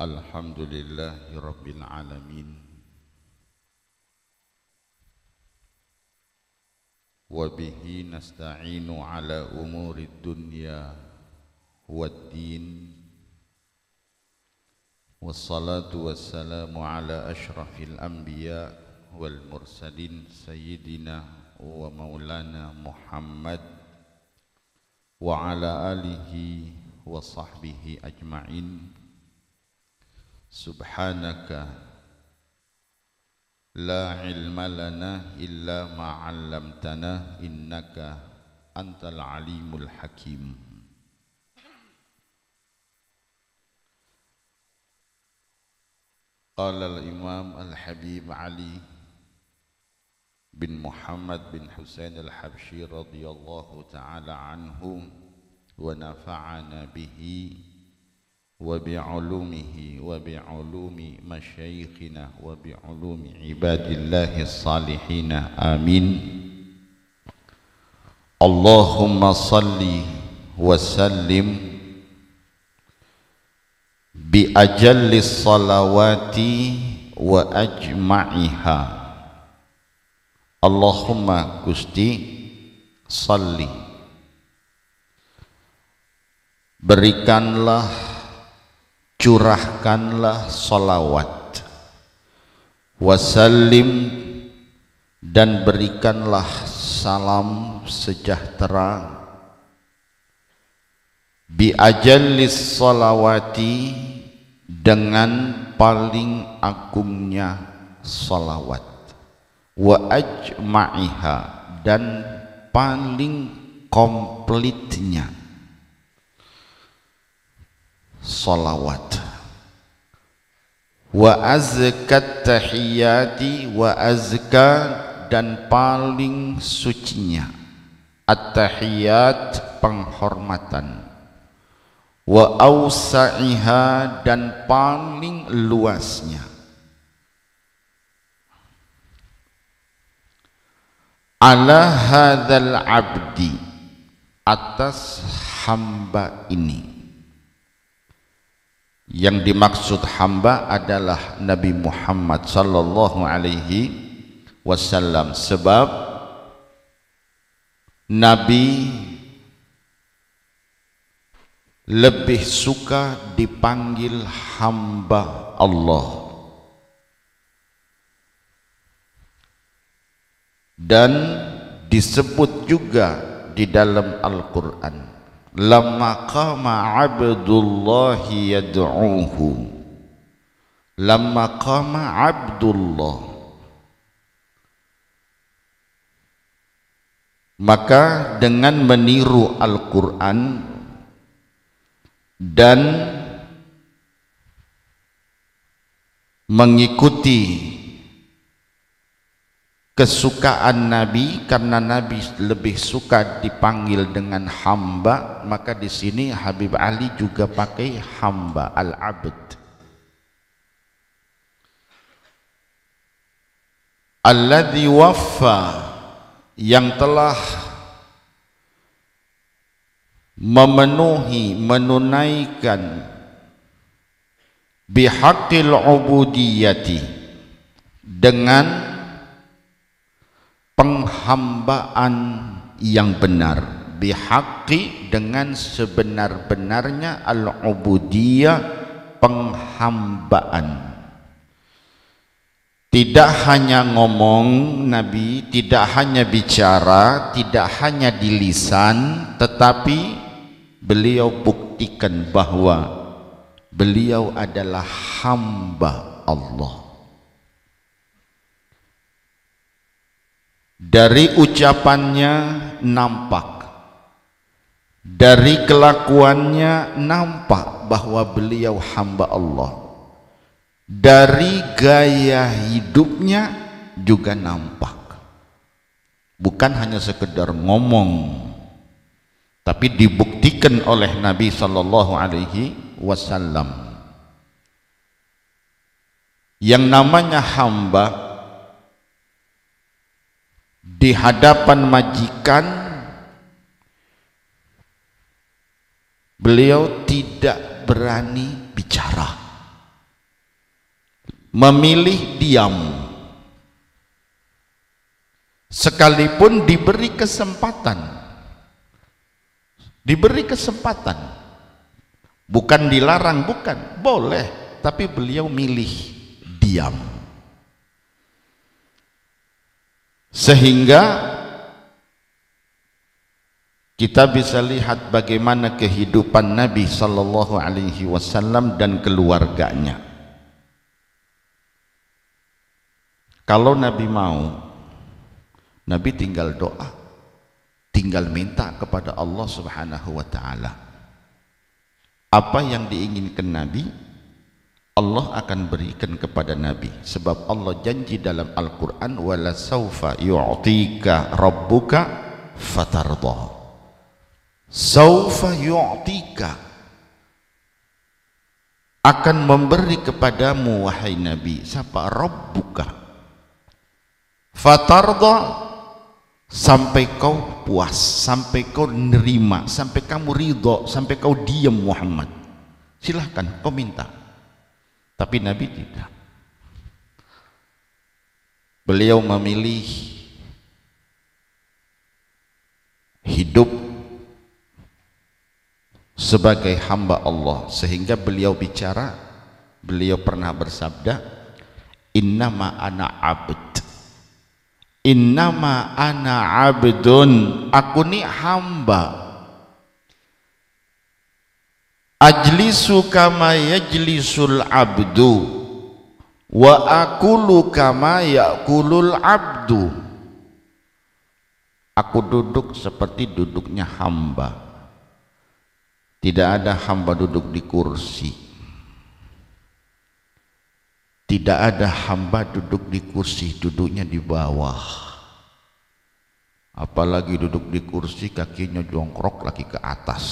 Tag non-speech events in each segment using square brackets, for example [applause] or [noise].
الحمد لله رب العالمين وبه نستعين على أمور الدنيا والدين والصلاة والسلام على أشرف الأنبياء والمرسلين سيدنا ومولانا محمد وعلى آله وصحبه أجمعين سبحانك لا علم لنا إلا ما علمتنا إنك أنت العليم الحكيم قال الإمام الحبيب علي بن محمد بن حسين الحبشي رضي الله تعالى عنه ونفعنا به وبعلومه وبعلوم مشايخنا وبعلوم عباد الله الصالحين آمين اللهم صل وسلم بأجل الصلوات وأجمعها اللهم كستي صلي Berikanlah curahkanlah salawat wasallim dan berikanlah salam sejahtera bi ajallis salawati dengan paling agungnya salawat wa ajma'iha dan paling komplitnya salawat wa azkat tahiyati wa azka dan paling sucinya at-tahiyat penghormatan wa ausa'iha dan paling luasnya ala hadzal abdi atas hamba ini yang dimaksud hamba adalah Nabi Muhammad sallallahu alaihi wasallam sebab Nabi lebih suka dipanggil hamba Allah dan disebut juga di dalam Al-Qur'an Lama qama abdullah yad'uhu Lama qama abdullah maka dengan meniru Al-Qur'an dan mengikuti kesukaan Nabi karena Nabi lebih suka dipanggil dengan hamba maka di sini Habib Ali juga pakai hamba al-abd alladhi waffa yang telah memenuhi menunaikan bihaqil ubudiyati dengan penghambaan yang benar bihaqi dengan sebenar-benarnya al-ubudiyah penghambaan tidak hanya ngomong Nabi, tidak hanya bicara, tidak hanya di lisan, tetapi beliau buktikan bahwa beliau adalah hamba Allah. Dari ucapannya nampak, dari kelakuannya nampak bahwa beliau hamba Allah. Dari gaya hidupnya juga nampak. Bukan hanya sekedar ngomong, tapi dibuktikan oleh Nabi sallallahu alaihi wasallam. Yang namanya hamba di hadapan majikan beliau tidak berani bicara memilih diam sekalipun diberi kesempatan diberi kesempatan bukan dilarang bukan boleh tapi beliau milih diam sehingga kita bisa lihat bagaimana kehidupan Nabi sallallahu alaihi wasallam dan keluarganya. Kalau Nabi mau, Nabi tinggal doa, tinggal minta kepada Allah Subhanahu wa taala. Apa yang diinginkan Nabi, Allah akan berikan kepada Nabi sebab Allah janji dalam Al-Quran wala saufa yu'tika rabbuka fatardha saufa yu'tika akan memberi kepadamu wahai Nabi siapa rabbuka fatardha sampai kau puas sampai kau nerima sampai kamu ridho sampai kau diam Muhammad silahkan kau minta tapi Nabi tidak. Beliau memilih hidup sebagai hamba Allah sehingga beliau bicara beliau pernah bersabda innama ana abd innama ana abdun aku ni hamba ajlisu kama yajlisul abdu wa akulu kama yakulul abdu aku duduk seperti duduknya hamba tidak ada hamba duduk di kursi tidak ada hamba duduk di kursi duduknya di bawah apalagi duduk di kursi kakinya jongkrok lagi ke atas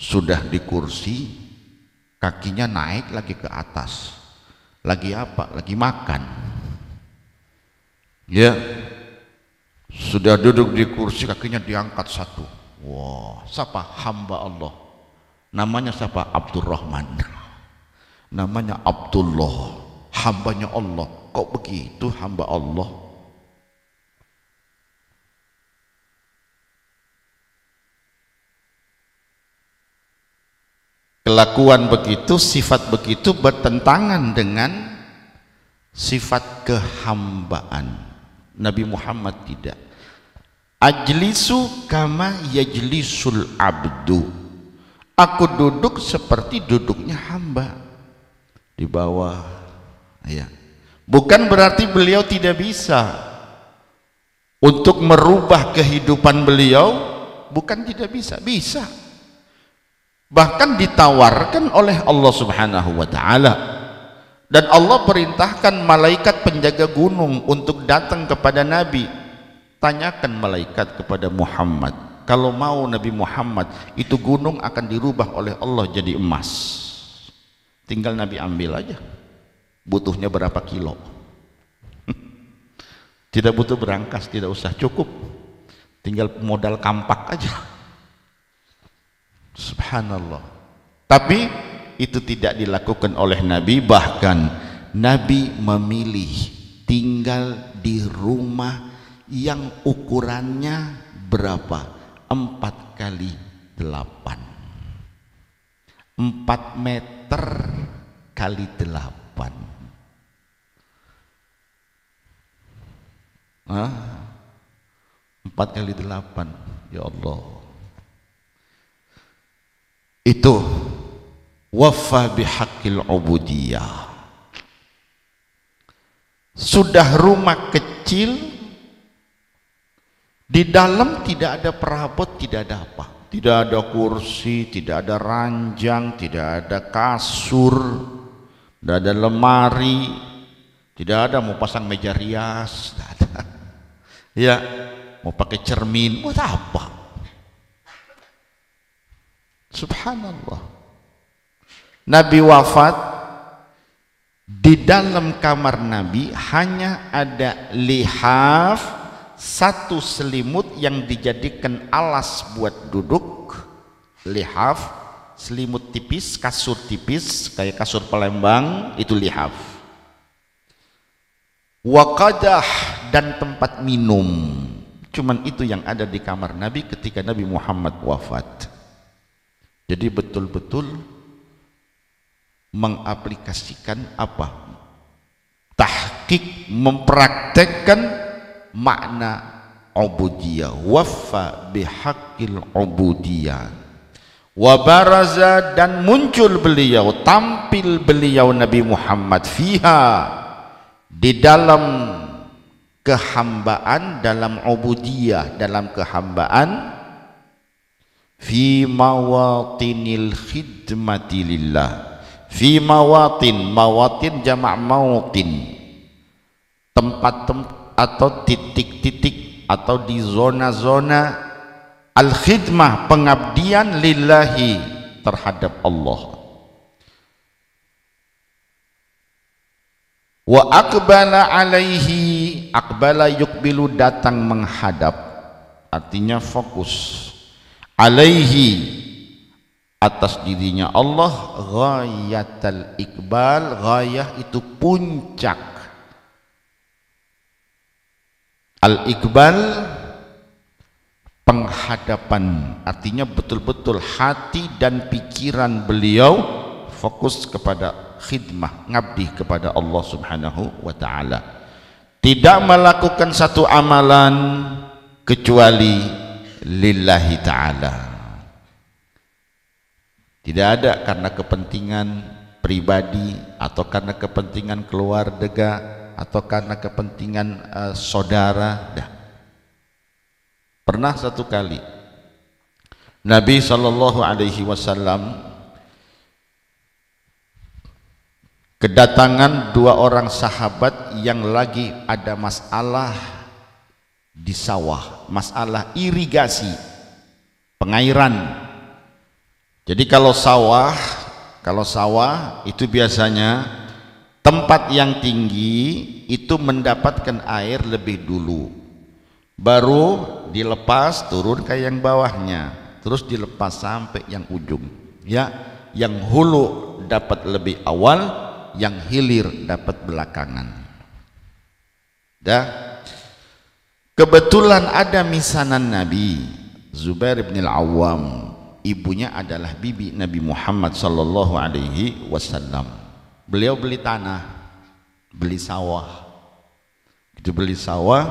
sudah di kursi kakinya naik lagi ke atas lagi apa lagi makan ya sudah duduk di kursi kakinya diangkat satu wah wow. siapa hamba Allah namanya siapa Abdurrahman [laughs] namanya Abdullah hambanya Allah kok begitu hamba Allah kelakuan begitu, sifat begitu bertentangan dengan sifat kehambaan. Nabi Muhammad tidak. Ajlisu kama yajlisul abdu. Aku duduk seperti duduknya hamba di bawah. Ya. Bukan berarti beliau tidak bisa untuk merubah kehidupan beliau, bukan tidak bisa, bisa bahkan ditawarkan oleh Allah Subhanahu wa taala dan Allah perintahkan malaikat penjaga gunung untuk datang kepada Nabi tanyakan malaikat kepada Muhammad kalau mau Nabi Muhammad itu gunung akan dirubah oleh Allah jadi emas tinggal Nabi ambil aja butuhnya berapa kilo [laughs] tidak butuh berangkas tidak usah cukup tinggal modal kampak aja Subhanallah. Tapi itu tidak dilakukan oleh Nabi, bahkan Nabi memilih tinggal di rumah yang ukurannya berapa? Empat kali delapan. Empat meter kali delapan. Empat kali delapan. Ya Allah itu wafa bihaqil ubudiyah sudah rumah kecil di dalam tidak ada perabot tidak ada apa tidak ada kursi tidak ada ranjang tidak ada kasur tidak ada lemari tidak ada mau pasang meja rias [laughs] tidak ada ya mau pakai cermin buat apa Subhanallah. Nabi wafat di dalam kamar Nabi hanya ada lihaf satu selimut yang dijadikan alas buat duduk lihaf selimut tipis kasur tipis kayak kasur pelembang itu lihaf wakadah dan tempat minum cuman itu yang ada di kamar Nabi ketika Nabi Muhammad wafat jadi betul-betul mengaplikasikan apa? Tahqiq mempraktekkan makna ubudiyah wafa bihaqqil ubudiyah wabaraza dan muncul beliau tampil beliau Nabi Muhammad fiha di dalam kehambaan dalam ubudiyah dalam kehambaan fi mawatinil khidmati lillah fi mawatin mawatin jamak mautin tempat tem atau titik-titik atau di zona-zona al khidmah pengabdian lillahi terhadap Allah wa akbala alaihi akbala yukbilu datang menghadap artinya fokus alaihi atas dirinya Allah ghayatal ikbal ghayah itu puncak al ikbal penghadapan artinya betul-betul hati dan pikiran beliau fokus kepada khidmah ngabdi kepada Allah subhanahu wa ta'ala tidak melakukan satu amalan kecuali lillahi ta'ala tidak ada karena kepentingan pribadi atau karena kepentingan keluarga atau karena kepentingan uh, saudara dah pernah satu kali Nabi Shallallahu alaihi wasallam kedatangan dua orang sahabat yang lagi ada masalah di sawah, masalah irigasi, pengairan. Jadi kalau sawah, kalau sawah itu biasanya tempat yang tinggi itu mendapatkan air lebih dulu. Baru dilepas turun ke yang bawahnya, terus dilepas sampai yang ujung. Ya, yang hulu dapat lebih awal, yang hilir dapat belakangan. Dah, kebetulan ada misanan Nabi Zubair bin Al-Awwam ibunya adalah bibi Nabi Muhammad sallallahu alaihi wasallam beliau beli tanah beli sawah itu beli sawah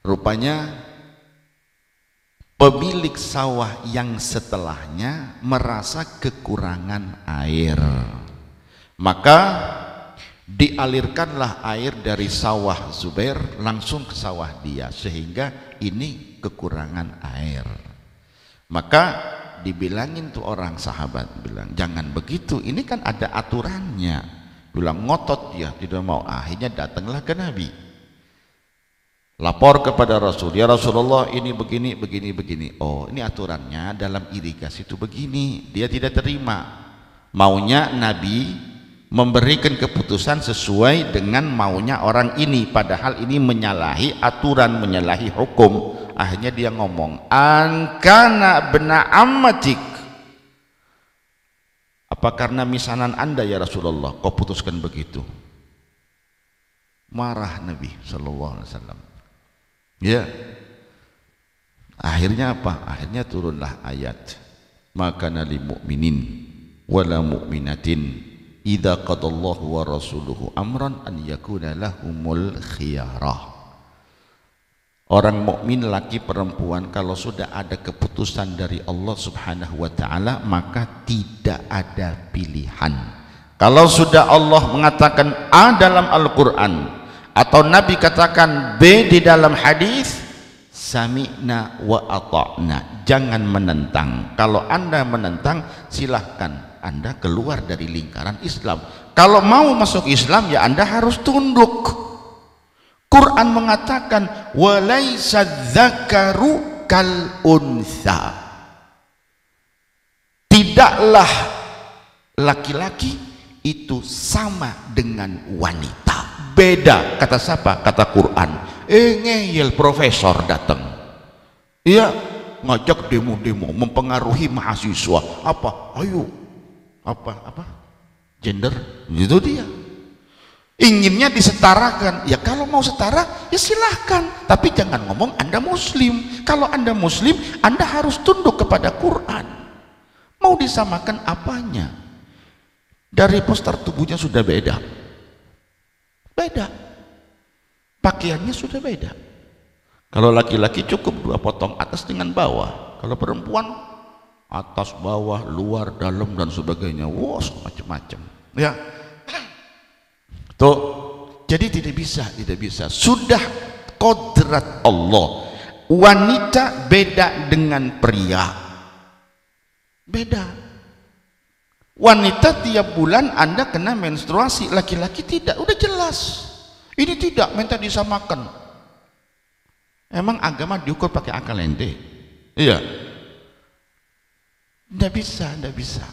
rupanya pemilik sawah yang setelahnya merasa kekurangan air maka dialirkanlah air dari sawah Zubair langsung ke sawah dia sehingga ini kekurangan air maka dibilangin tuh orang sahabat bilang jangan begitu ini kan ada aturannya bilang ngotot dia tidak mau akhirnya datanglah ke Nabi lapor kepada Rasul ya Rasulullah ini begini begini begini oh ini aturannya dalam irigasi itu begini dia tidak terima maunya Nabi memberikan keputusan sesuai dengan maunya orang ini padahal ini menyalahi aturan menyalahi hukum akhirnya dia ngomong angkana bena amatik apa karena misanan anda ya Rasulullah kau putuskan begitu marah Nabi Shallallahu Alaihi Wasallam ya akhirnya apa akhirnya turunlah ayat maka nali mu'minin wala mu'minatin idza qadallahu wa rasuluhu amran an yakuna lahumul khiyarah Orang mukmin laki perempuan kalau sudah ada keputusan dari Allah Subhanahu wa taala maka tidak ada pilihan. Kalau sudah Allah mengatakan A dalam Al-Qur'an atau Nabi katakan B di dalam hadis sami'na wa ata'na. Jangan menentang. Kalau Anda menentang silahkan anda keluar dari lingkaran Islam. Kalau mau masuk Islam ya Anda harus tunduk. Quran mengatakan walaisa dzakaru kal Tidaklah laki-laki itu sama dengan wanita. Beda kata siapa? Kata Quran. Eh ngeyel profesor datang. Iya, ngajak demo-demo, mempengaruhi mahasiswa. Apa? Ayo apa apa gender itu dia inginnya disetarakan ya kalau mau setara ya silahkan tapi jangan ngomong anda muslim kalau anda muslim anda harus tunduk kepada Quran mau disamakan apanya dari poster tubuhnya sudah beda beda pakaiannya sudah beda kalau laki-laki cukup dua potong atas dengan bawah kalau perempuan atas bawah luar dalam dan sebagainya wow macam-macam ya tuh jadi tidak bisa tidak bisa sudah kodrat Allah wanita beda dengan pria beda wanita tiap bulan anda kena menstruasi laki-laki tidak udah jelas ini tidak minta disamakan emang agama diukur pakai akal ente iya tidak bisa, tidak bisa.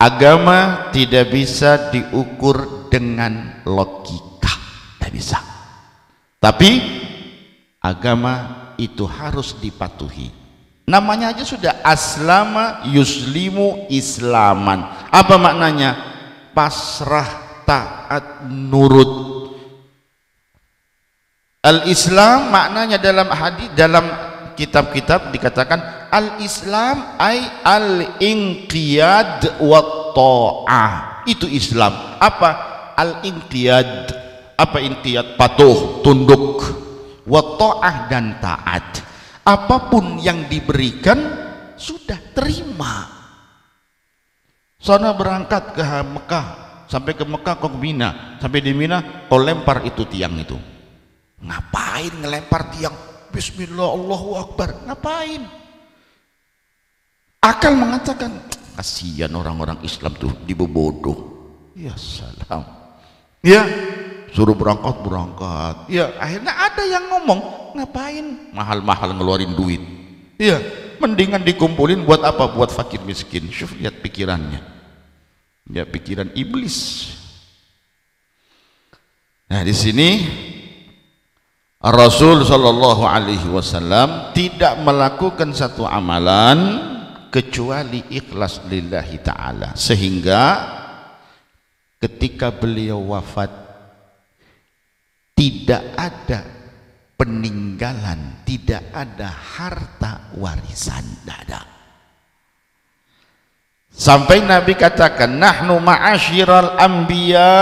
Agama tidak bisa diukur dengan logika. Tidak bisa. Tapi agama itu harus dipatuhi. Namanya aja sudah aslama yuslimu islaman. Apa maknanya? Pasrah taat nurut. Al-Islam maknanya dalam hadis dalam kitab-kitab dikatakan al-Islam ay al-inqiyad wa ta'ah. Itu Islam. Apa? Al-inqiyad. Apa inqiyad? Patuh, tunduk. Wa ta'ah dan taat. Apapun yang diberikan sudah terima. Sana berangkat ke Mekah, sampai ke Mekah kok Mina, sampai di Mina kau lempar itu tiang itu. Ngapain ngelempar tiang? Bismillah, Allahu Akbar. Ngapain? Akal mengatakan, kasihan orang-orang Islam tuh dibobodoh. Ya salam. Ya, suruh berangkat berangkat. Ya, akhirnya ada yang ngomong, ngapain mahal-mahal ngeluarin duit? Ya, mendingan dikumpulin buat apa? Buat fakir miskin. Syuf lihat pikirannya. Ya, pikiran iblis. Nah, di sini Rasul Shallallahu Alaihi Wasallam tidak melakukan satu amalan kecuali ikhlas lillahi taala sehingga ketika beliau wafat tidak ada peninggalan tidak ada harta warisan tidak sampai Nabi katakan nahnu ma'asyiral anbiya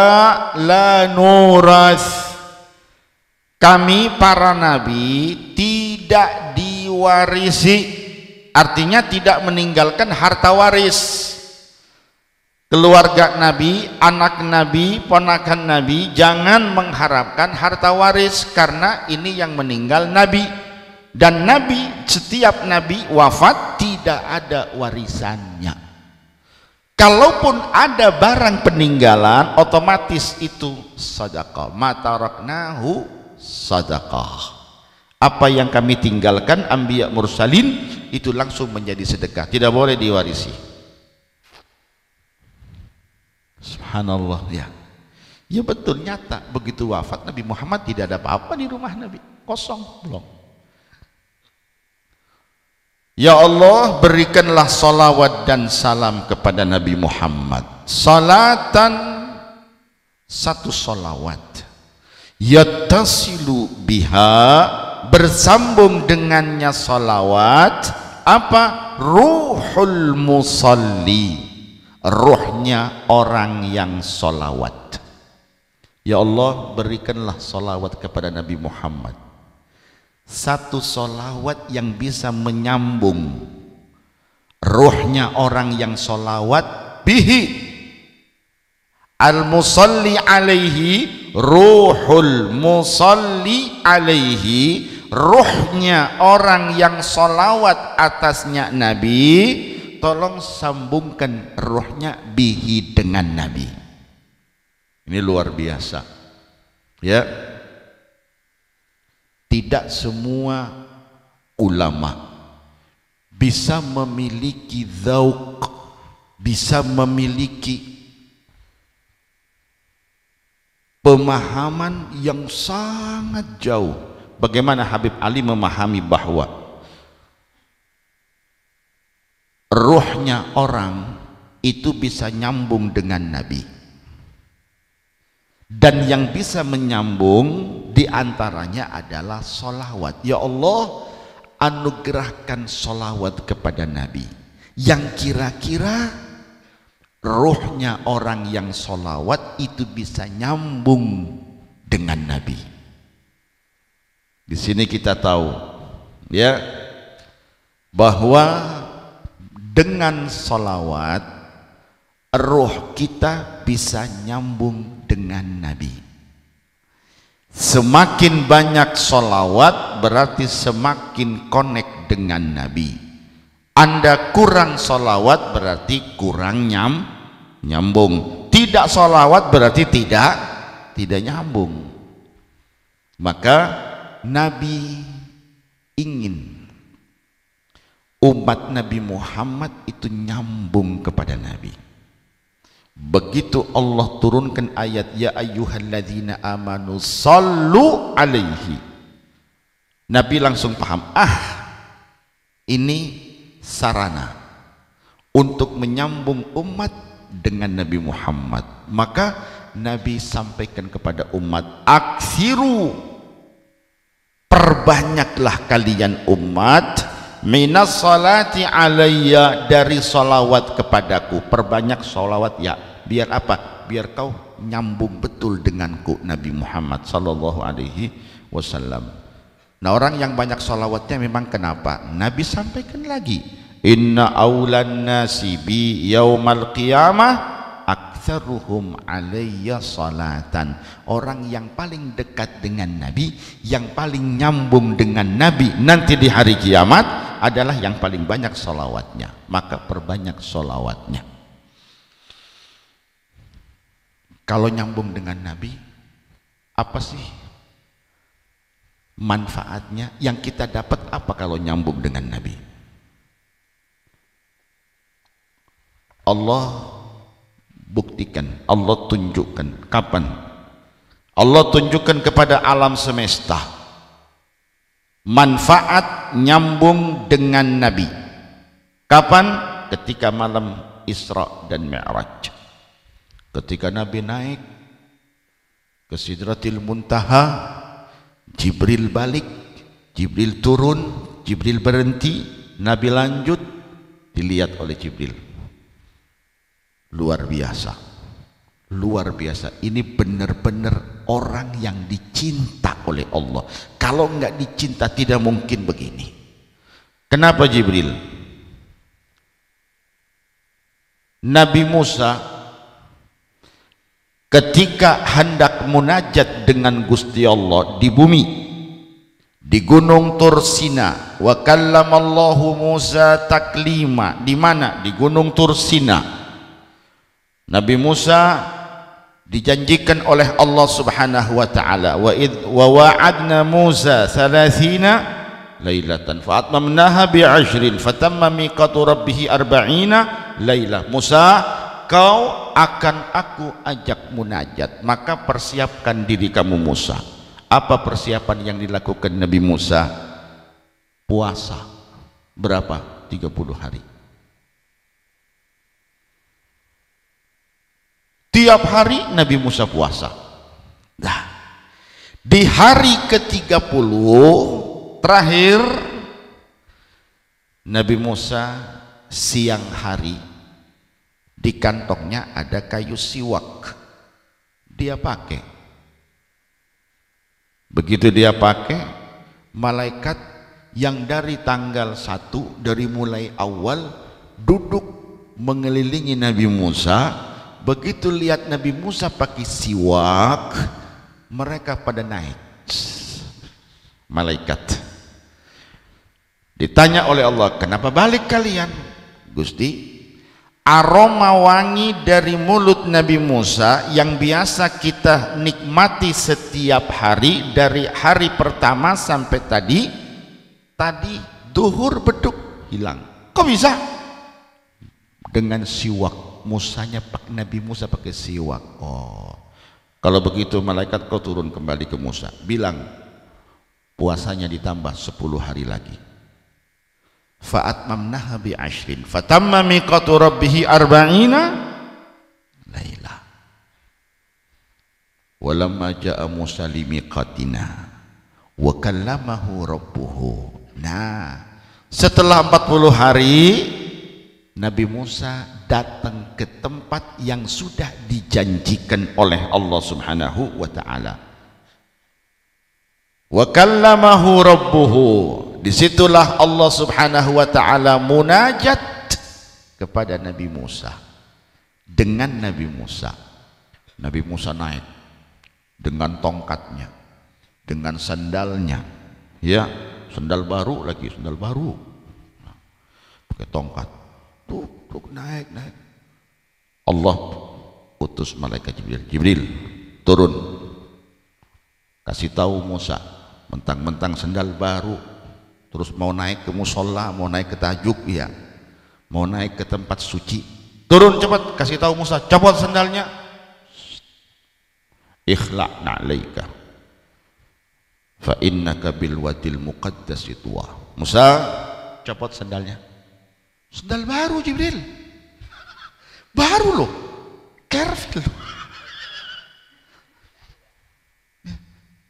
la nuras kami para nabi tidak diwarisi artinya tidak meninggalkan harta waris keluarga nabi, anak nabi, ponakan nabi jangan mengharapkan harta waris karena ini yang meninggal nabi dan nabi setiap nabi wafat tidak ada warisannya kalaupun ada barang peninggalan otomatis itu sadaqah mataraknahu sadaqah apa yang kami tinggalkan ambiya mursalin itu langsung menjadi sedekah tidak boleh diwarisi subhanallah ya ya betul nyata begitu wafat Nabi Muhammad tidak ada apa-apa di rumah Nabi kosong belum Ya Allah berikanlah salawat dan salam kepada Nabi Muhammad salatan satu salawat yatasilu biha bersambung dengannya salawat apa ruhul musalli ruhnya orang yang salawat ya Allah berikanlah salawat kepada Nabi Muhammad satu salawat yang bisa menyambung ruhnya orang yang salawat bihi al musalli alaihi ruhul musalli alaihi ruhnya orang yang solawat atasnya nabi tolong sambungkan ruhnya bihi dengan nabi ini luar biasa ya tidak semua ulama bisa memiliki zauq bisa memiliki pemahaman yang sangat jauh bagaimana Habib Ali memahami bahwa ruhnya orang itu bisa nyambung dengan Nabi dan yang bisa menyambung diantaranya adalah solawat ya Allah anugerahkan solawat kepada Nabi yang kira-kira rohnya orang yang solawat itu bisa nyambung dengan Nabi. Di sini kita tahu ya bahwa dengan solawat roh kita bisa nyambung dengan Nabi. Semakin banyak solawat berarti semakin connect dengan Nabi. Anda kurang solawat berarti kurang nyam, nyambung tidak solawat berarti tidak tidak nyambung maka Nabi ingin umat Nabi Muhammad itu nyambung kepada Nabi begitu Allah turunkan ayat ya ayyuhalladzina amanu sallu alaihi Nabi langsung paham ah ini sarana untuk menyambung umat dengan Nabi Muhammad maka Nabi sampaikan kepada umat aksiru perbanyaklah kalian umat minas salati alayya dari salawat kepadaku perbanyak salawat ya biar apa biar kau nyambung betul denganku Nabi Muhammad sallallahu alaihi wasallam nah orang yang banyak salawatnya memang kenapa Nabi sampaikan lagi inna awlan nasi bi yaumal qiyamah aktsaruhum alayya salatan. Orang yang paling dekat dengan Nabi, yang paling nyambung dengan Nabi nanti di hari kiamat adalah yang paling banyak solawatnya. Maka perbanyak solawatnya. Kalau nyambung dengan Nabi, apa sih manfaatnya yang kita dapat apa kalau nyambung dengan Nabi? Allah buktikan, Allah tunjukkan kapan Allah tunjukkan kepada alam semesta manfaat nyambung dengan Nabi kapan? ketika malam Isra dan Mi'raj ketika Nabi naik ke Sidratil Muntaha Jibril balik Jibril turun Jibril berhenti Nabi lanjut dilihat oleh Jibril Luar biasa. Luar biasa. Ini benar-benar orang yang dicinta oleh Allah. Kalau nggak dicinta tidak mungkin begini. Kenapa Jibril? Nabi Musa ketika hendak munajat dengan Gusti Allah di bumi di gunung Tursina wa kallamallahu Musa taklima di mana di gunung Tursina Nabi Musa dijanjikan oleh Allah Subhanahu wa taala wa id wa wa'adna Musa 30 lailatan fa atmamnaha bi ashrin fatamma miqatu rabbih 40 lailah Musa kau akan aku ajak munajat maka persiapkan diri kamu Musa apa persiapan yang dilakukan Nabi Musa puasa berapa 30 hari tiap hari Nabi Musa puasa nah di hari ke-30 terakhir Nabi Musa siang hari di kantongnya ada kayu siwak dia pakai begitu dia pakai malaikat yang dari tanggal 1 dari mulai awal duduk mengelilingi Nabi Musa Begitu lihat Nabi Musa pakai siwak, mereka pada naik. Malaikat. Ditanya oleh Allah, kenapa balik kalian? Gusti, aroma wangi dari mulut Nabi Musa yang biasa kita nikmati setiap hari dari hari pertama sampai tadi, tadi duhur beduk hilang. Kok bisa? Dengan siwak musanya pak Nabi Musa pakai siwak oh kalau begitu malaikat kau turun kembali ke Musa bilang puasanya ditambah 10 hari lagi fa'at mamnah bi ashrin fatamma miqatu rabbihi arba'ina laila walamma ja'a Musa miqatina wa kallamahu rabbuhu nah setelah 40 hari Nabi Musa datang ke tempat yang sudah dijanjikan oleh Allah Subhanahu wa taala. Wa kallamahu rabbuhu. Disitulah Allah Subhanahu wa taala munajat kepada Nabi Musa. Dengan Nabi Musa. Nabi Musa naik dengan tongkatnya, dengan sandalnya. Ya, sandal baru lagi, sandal baru. pakai tongkat. Tuh kok naik naik Allah utus malaikat Jibril Jibril turun kasih tahu Musa mentang-mentang sendal baru terus mau naik ke musola mau naik ke tajuk ya mau naik ke tempat suci turun cepat kasih tahu Musa copot sendalnya ikhla na'laika fa innaka bil wadil muqaddas Musa copot sendalnya Sendal baru Jibril. Baru loh. Careful.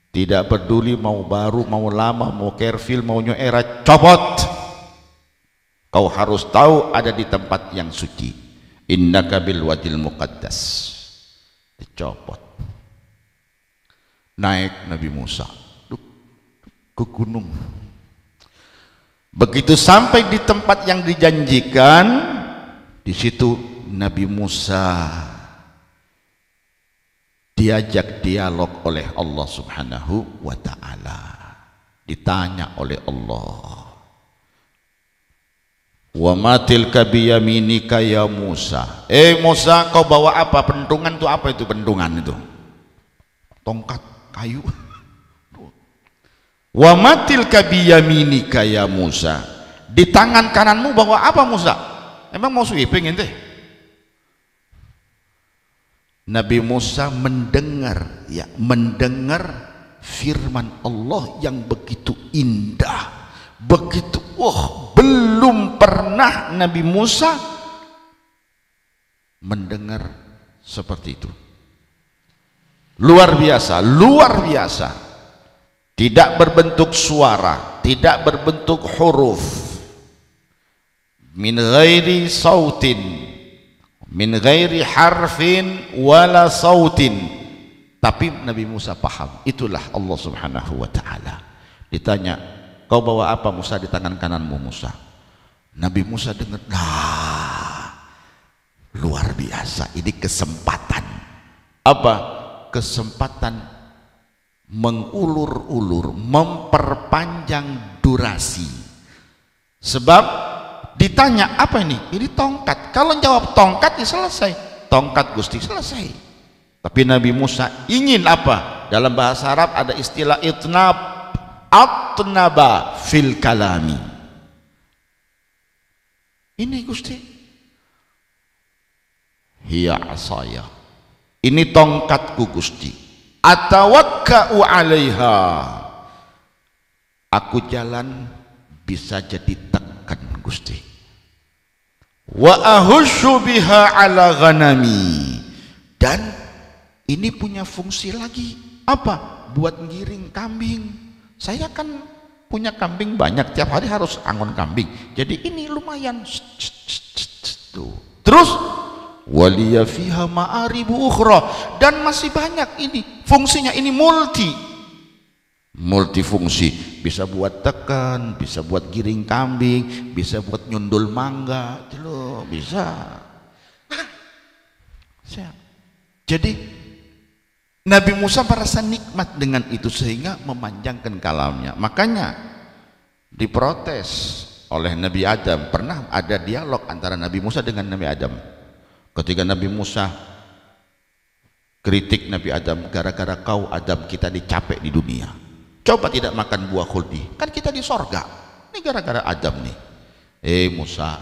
Tidak peduli mau baru, mau lama, mau careful, mau era copot. Kau harus tahu ada di tempat yang suci. Innaka bil wadil muqaddas. Dicopot. Naik Nabi Musa ke gunung. Begitu sampai di tempat yang dijanjikan, di situ Nabi Musa diajak dialog oleh Allah Subhanahu wa taala. Ditanya oleh Allah. Wa matil kabiyaminika ya Musa. Eh Musa, kau bawa apa? Pentungan itu apa itu pentungan itu? Tongkat kayu. [laughs] wa matil kabiyaminika ya Musa di tangan kananmu bawa apa Musa emang mau sweeping deh Nabi Musa mendengar ya mendengar firman Allah yang begitu indah begitu oh belum pernah Nabi Musa mendengar seperti itu luar biasa luar biasa tidak berbentuk suara tidak berbentuk huruf min ghairi sautin min ghairi harfin wala sautin tapi Nabi Musa paham itulah Allah subhanahu wa ta'ala ditanya kau bawa apa Musa di tangan kananmu Musa Nabi Musa dengar nah luar biasa ini kesempatan apa kesempatan mengulur-ulur, memperpanjang durasi. Sebab ditanya apa ini? Ini tongkat. Kalau jawab tongkat ya selesai. Tongkat Gusti selesai. Tapi Nabi Musa ingin apa? Dalam bahasa Arab ada istilah itnab, atnaba fil kalami. Ini Gusti. Hiya asaya. Ini tongkatku Gusti atawakka'u 'alaiha aku jalan bisa jadi tekan Gusti wa ahushu biha 'ala ghanami dan ini punya fungsi lagi apa buat ngiring kambing saya kan punya kambing banyak tiap hari harus angon kambing jadi ini lumayan tuh terus waliya fiha ma'aribu ukhra dan masih banyak ini fungsinya ini multi multifungsi bisa buat tekan bisa buat giring kambing bisa buat nyundul mangga lo bisa jadi Nabi Musa merasa nikmat dengan itu sehingga memanjangkan kalamnya makanya diprotes oleh Nabi Adam pernah ada dialog antara Nabi Musa dengan Nabi Adam Ketika Nabi Musa kritik Nabi Adam, gara-gara kau Adam kita dicapek di dunia. Coba tidak makan buah khuldi, kan kita di sorga. Ini gara-gara Adam nih. Eh Musa,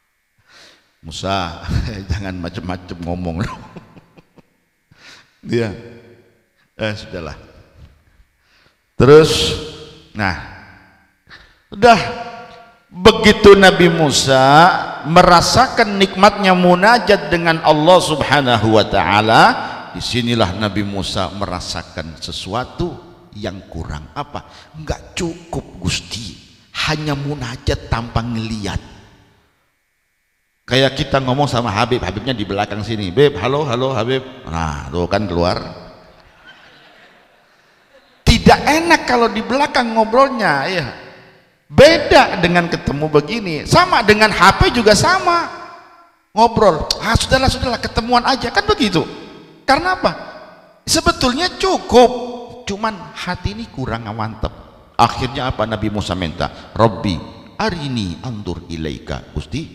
[laughs] Musa [laughs] jangan macam-macam ngomong loh. [laughs] Dia, eh sudahlah. Terus, nah, udah begitu Nabi Musa merasakan nikmatnya munajat dengan Allah Subhanahu wa taala disinilah Nabi Musa merasakan sesuatu yang kurang apa enggak cukup Gusti hanya munajat tanpa ngeliat kayak kita ngomong sama Habib Habibnya di belakang sini Beb halo halo Habib nah tuh kan keluar tidak enak kalau di belakang ngobrolnya ya beda dengan ketemu begini sama dengan HP juga sama ngobrol ah sudahlah sudahlah ketemuan aja kan begitu karena apa sebetulnya cukup cuman hati ini kurang mantep akhirnya apa Nabi Musa minta Robbi arini andur ilaika Gusti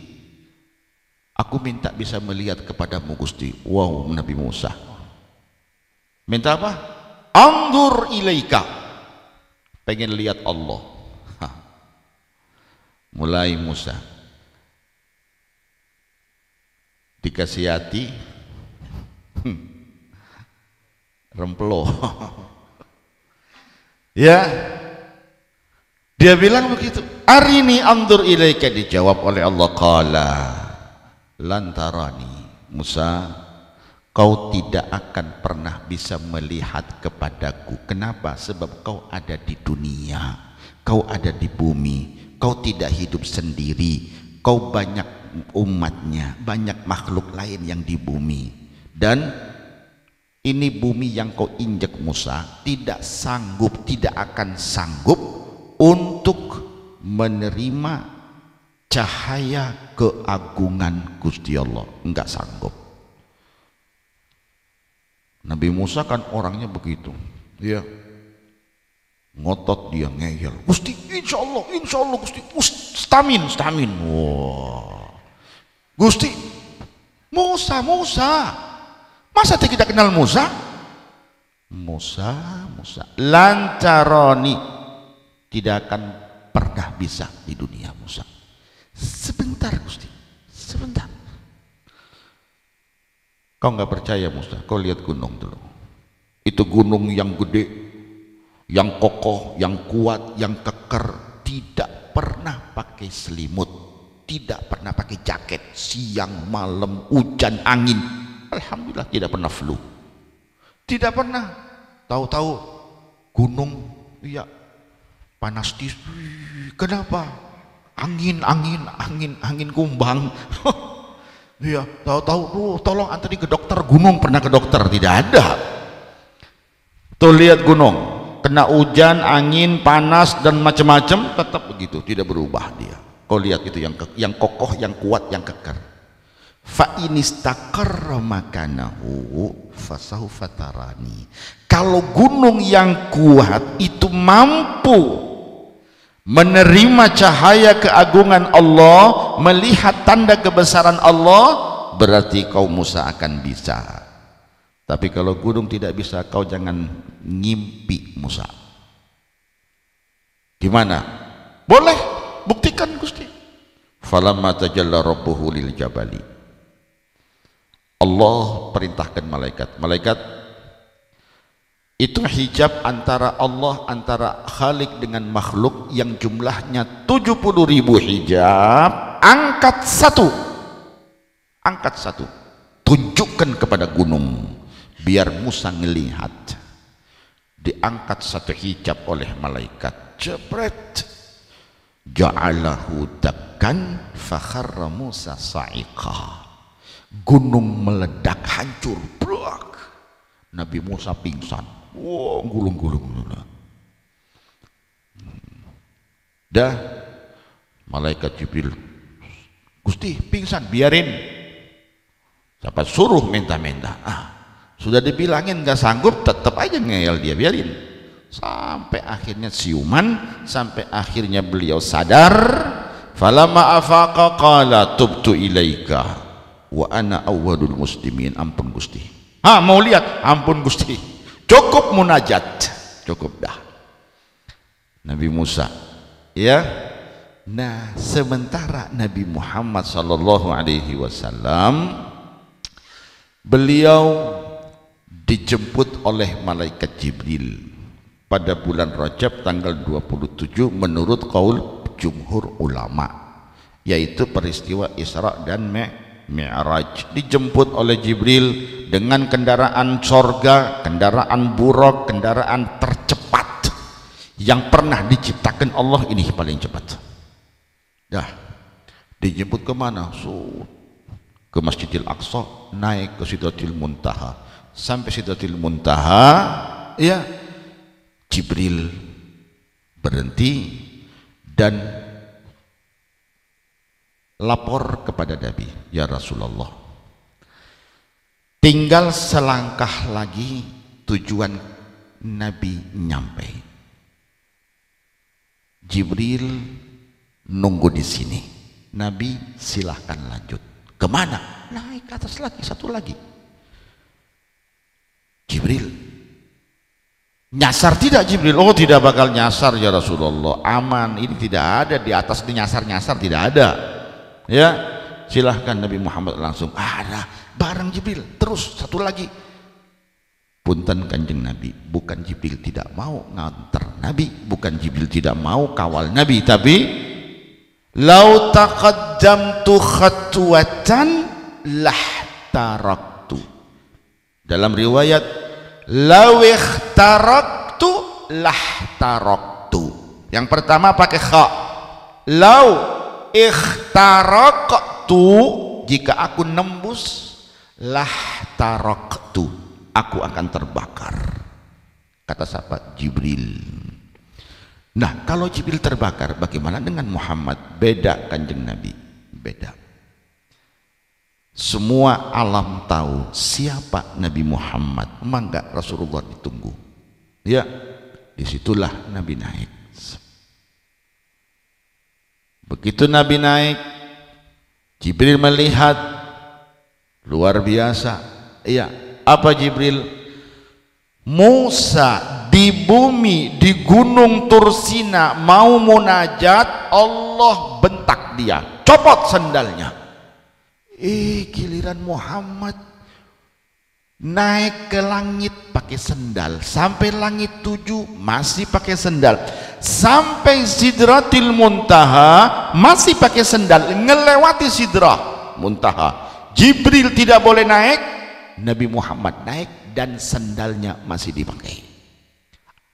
aku minta bisa melihat kepadamu Gusti wow Nabi Musa minta apa andur ilaika pengen lihat Allah mulai Musa dikasih hati hmm. rempelo [laughs] ya dia bilang begitu arini andur ilaika dijawab oleh Allah qala lantarani Musa kau tidak akan pernah bisa melihat kepadaku kenapa sebab kau ada di dunia kau ada di bumi Kau tidak hidup sendiri. Kau banyak umatnya, banyak makhluk lain yang di bumi. Dan ini bumi yang kau injak Musa tidak sanggup, tidak akan sanggup untuk menerima cahaya keagungan Gusti Allah. Enggak sanggup. Nabi Musa kan orangnya begitu. Iya ngotot dia ngeyel Gusti insya Allah insya Allah Gusti stamin stamin wah Gusti Musa Musa masa tidak kenal Musa Musa Musa lancaroni tidak akan pernah bisa di dunia Musa sebentar Gusti sebentar kau nggak percaya Musa kau lihat gunung dulu itu gunung yang gede yang kokoh, yang kuat, yang keker, tidak pernah pakai selimut, tidak pernah pakai jaket, siang, malam, hujan, angin. Alhamdulillah tidak pernah flu. Tidak pernah. Tahu-tahu gunung iya panas di kenapa? Angin, angin, angin, angin kumbang. [laughs] Iya, tahu-tahu oh, tolong antri ke dokter gunung pernah ke dokter tidak ada. Tuh lihat gunung, kena hujan, angin, panas dan macam-macam tetap begitu, tidak berubah dia. Kau lihat itu yang ke yang kokoh, yang kuat, yang kekar. Fa inistakarra makanahu fasaufa tarani. Kalau gunung yang kuat itu mampu menerima cahaya keagungan Allah, melihat tanda kebesaran Allah, berarti kau Musa akan bisa tapi kalau gunung tidak bisa, kau jangan ngimpi Musa. Gimana? Boleh, buktikan Gusti. Falamma tajalla rabbuhu lil jabali. Allah perintahkan malaikat. Malaikat itu hijab antara Allah, antara Khalik dengan makhluk yang jumlahnya 70 ribu hijab. Angkat satu. Angkat satu. Tunjukkan kepada gunung biar Musa melihat diangkat satu hijab oleh malaikat jepret ja'alahu dakkan fakharra Musa sa'iqa gunung meledak hancur blok Nabi Musa pingsan wow gulung-gulung dah malaikat Jibril Gusti pingsan biarin dapat suruh minta-minta ah sudah dibilangin nggak sanggup tetap aja ngeyel dia biarin sampai akhirnya siuman sampai akhirnya beliau sadar falama afaqa qala tubtu ilaika wa ana awwalul muslimin ampun Gusti ha mau lihat ampun Gusti cukup munajat cukup dah Nabi Musa ya nah sementara Nabi Muhammad sallallahu alaihi wasallam beliau dijemput oleh malaikat Jibril pada bulan Rajab tanggal 27 menurut kaul jumhur ulama yaitu peristiwa Isra dan Mi'raj dijemput oleh Jibril dengan kendaraan sorga, kendaraan buruk, kendaraan tercepat yang pernah diciptakan Allah ini paling cepat dah dijemput kemana? So, ke Masjidil Aqsa naik ke Sidratil Muntaha sampai Sidratil Muntaha ya Jibril berhenti dan lapor kepada Nabi ya Rasulullah tinggal selangkah lagi tujuan Nabi nyampe Jibril nunggu di sini Nabi silahkan lanjut kemana naik ke atas lagi satu lagi Jibril nyasar tidak Jibril oh tidak bakal nyasar ya Rasulullah aman ini tidak ada di atas di nyasar-nyasar tidak ada ya silahkan Nabi Muhammad langsung ada barang Jibril terus satu lagi punten kanjeng Nabi bukan Jibril tidak mau ngantar Nabi bukan Jibril tidak mau kawal Nabi tapi lau taqaddamtu khatwatan lah tarak dalam riwayat lawih taraktu lah taraktu. Yang pertama pakai kha. Lau ikhtaraktu jika aku nembus lah taraktu aku akan terbakar kata sahabat Jibril nah kalau Jibril terbakar bagaimana dengan Muhammad beda kanjeng Nabi beda semua alam tahu siapa Nabi Muhammad. Mangga Rasulullah ditunggu. Ya, disitulah Nabi naik. Begitu Nabi naik, Jibril melihat luar biasa. Iya, apa Jibril? Musa di bumi di gunung Tursina mau munajat Allah bentak dia copot sendalnya. Eh giliran Muhammad naik ke langit pakai sendal sampai langit tujuh masih pakai sendal sampai sidratil muntaha masih pakai sendal ngelewati sidrah muntaha Jibril tidak boleh naik Nabi Muhammad naik dan sendalnya masih dipakai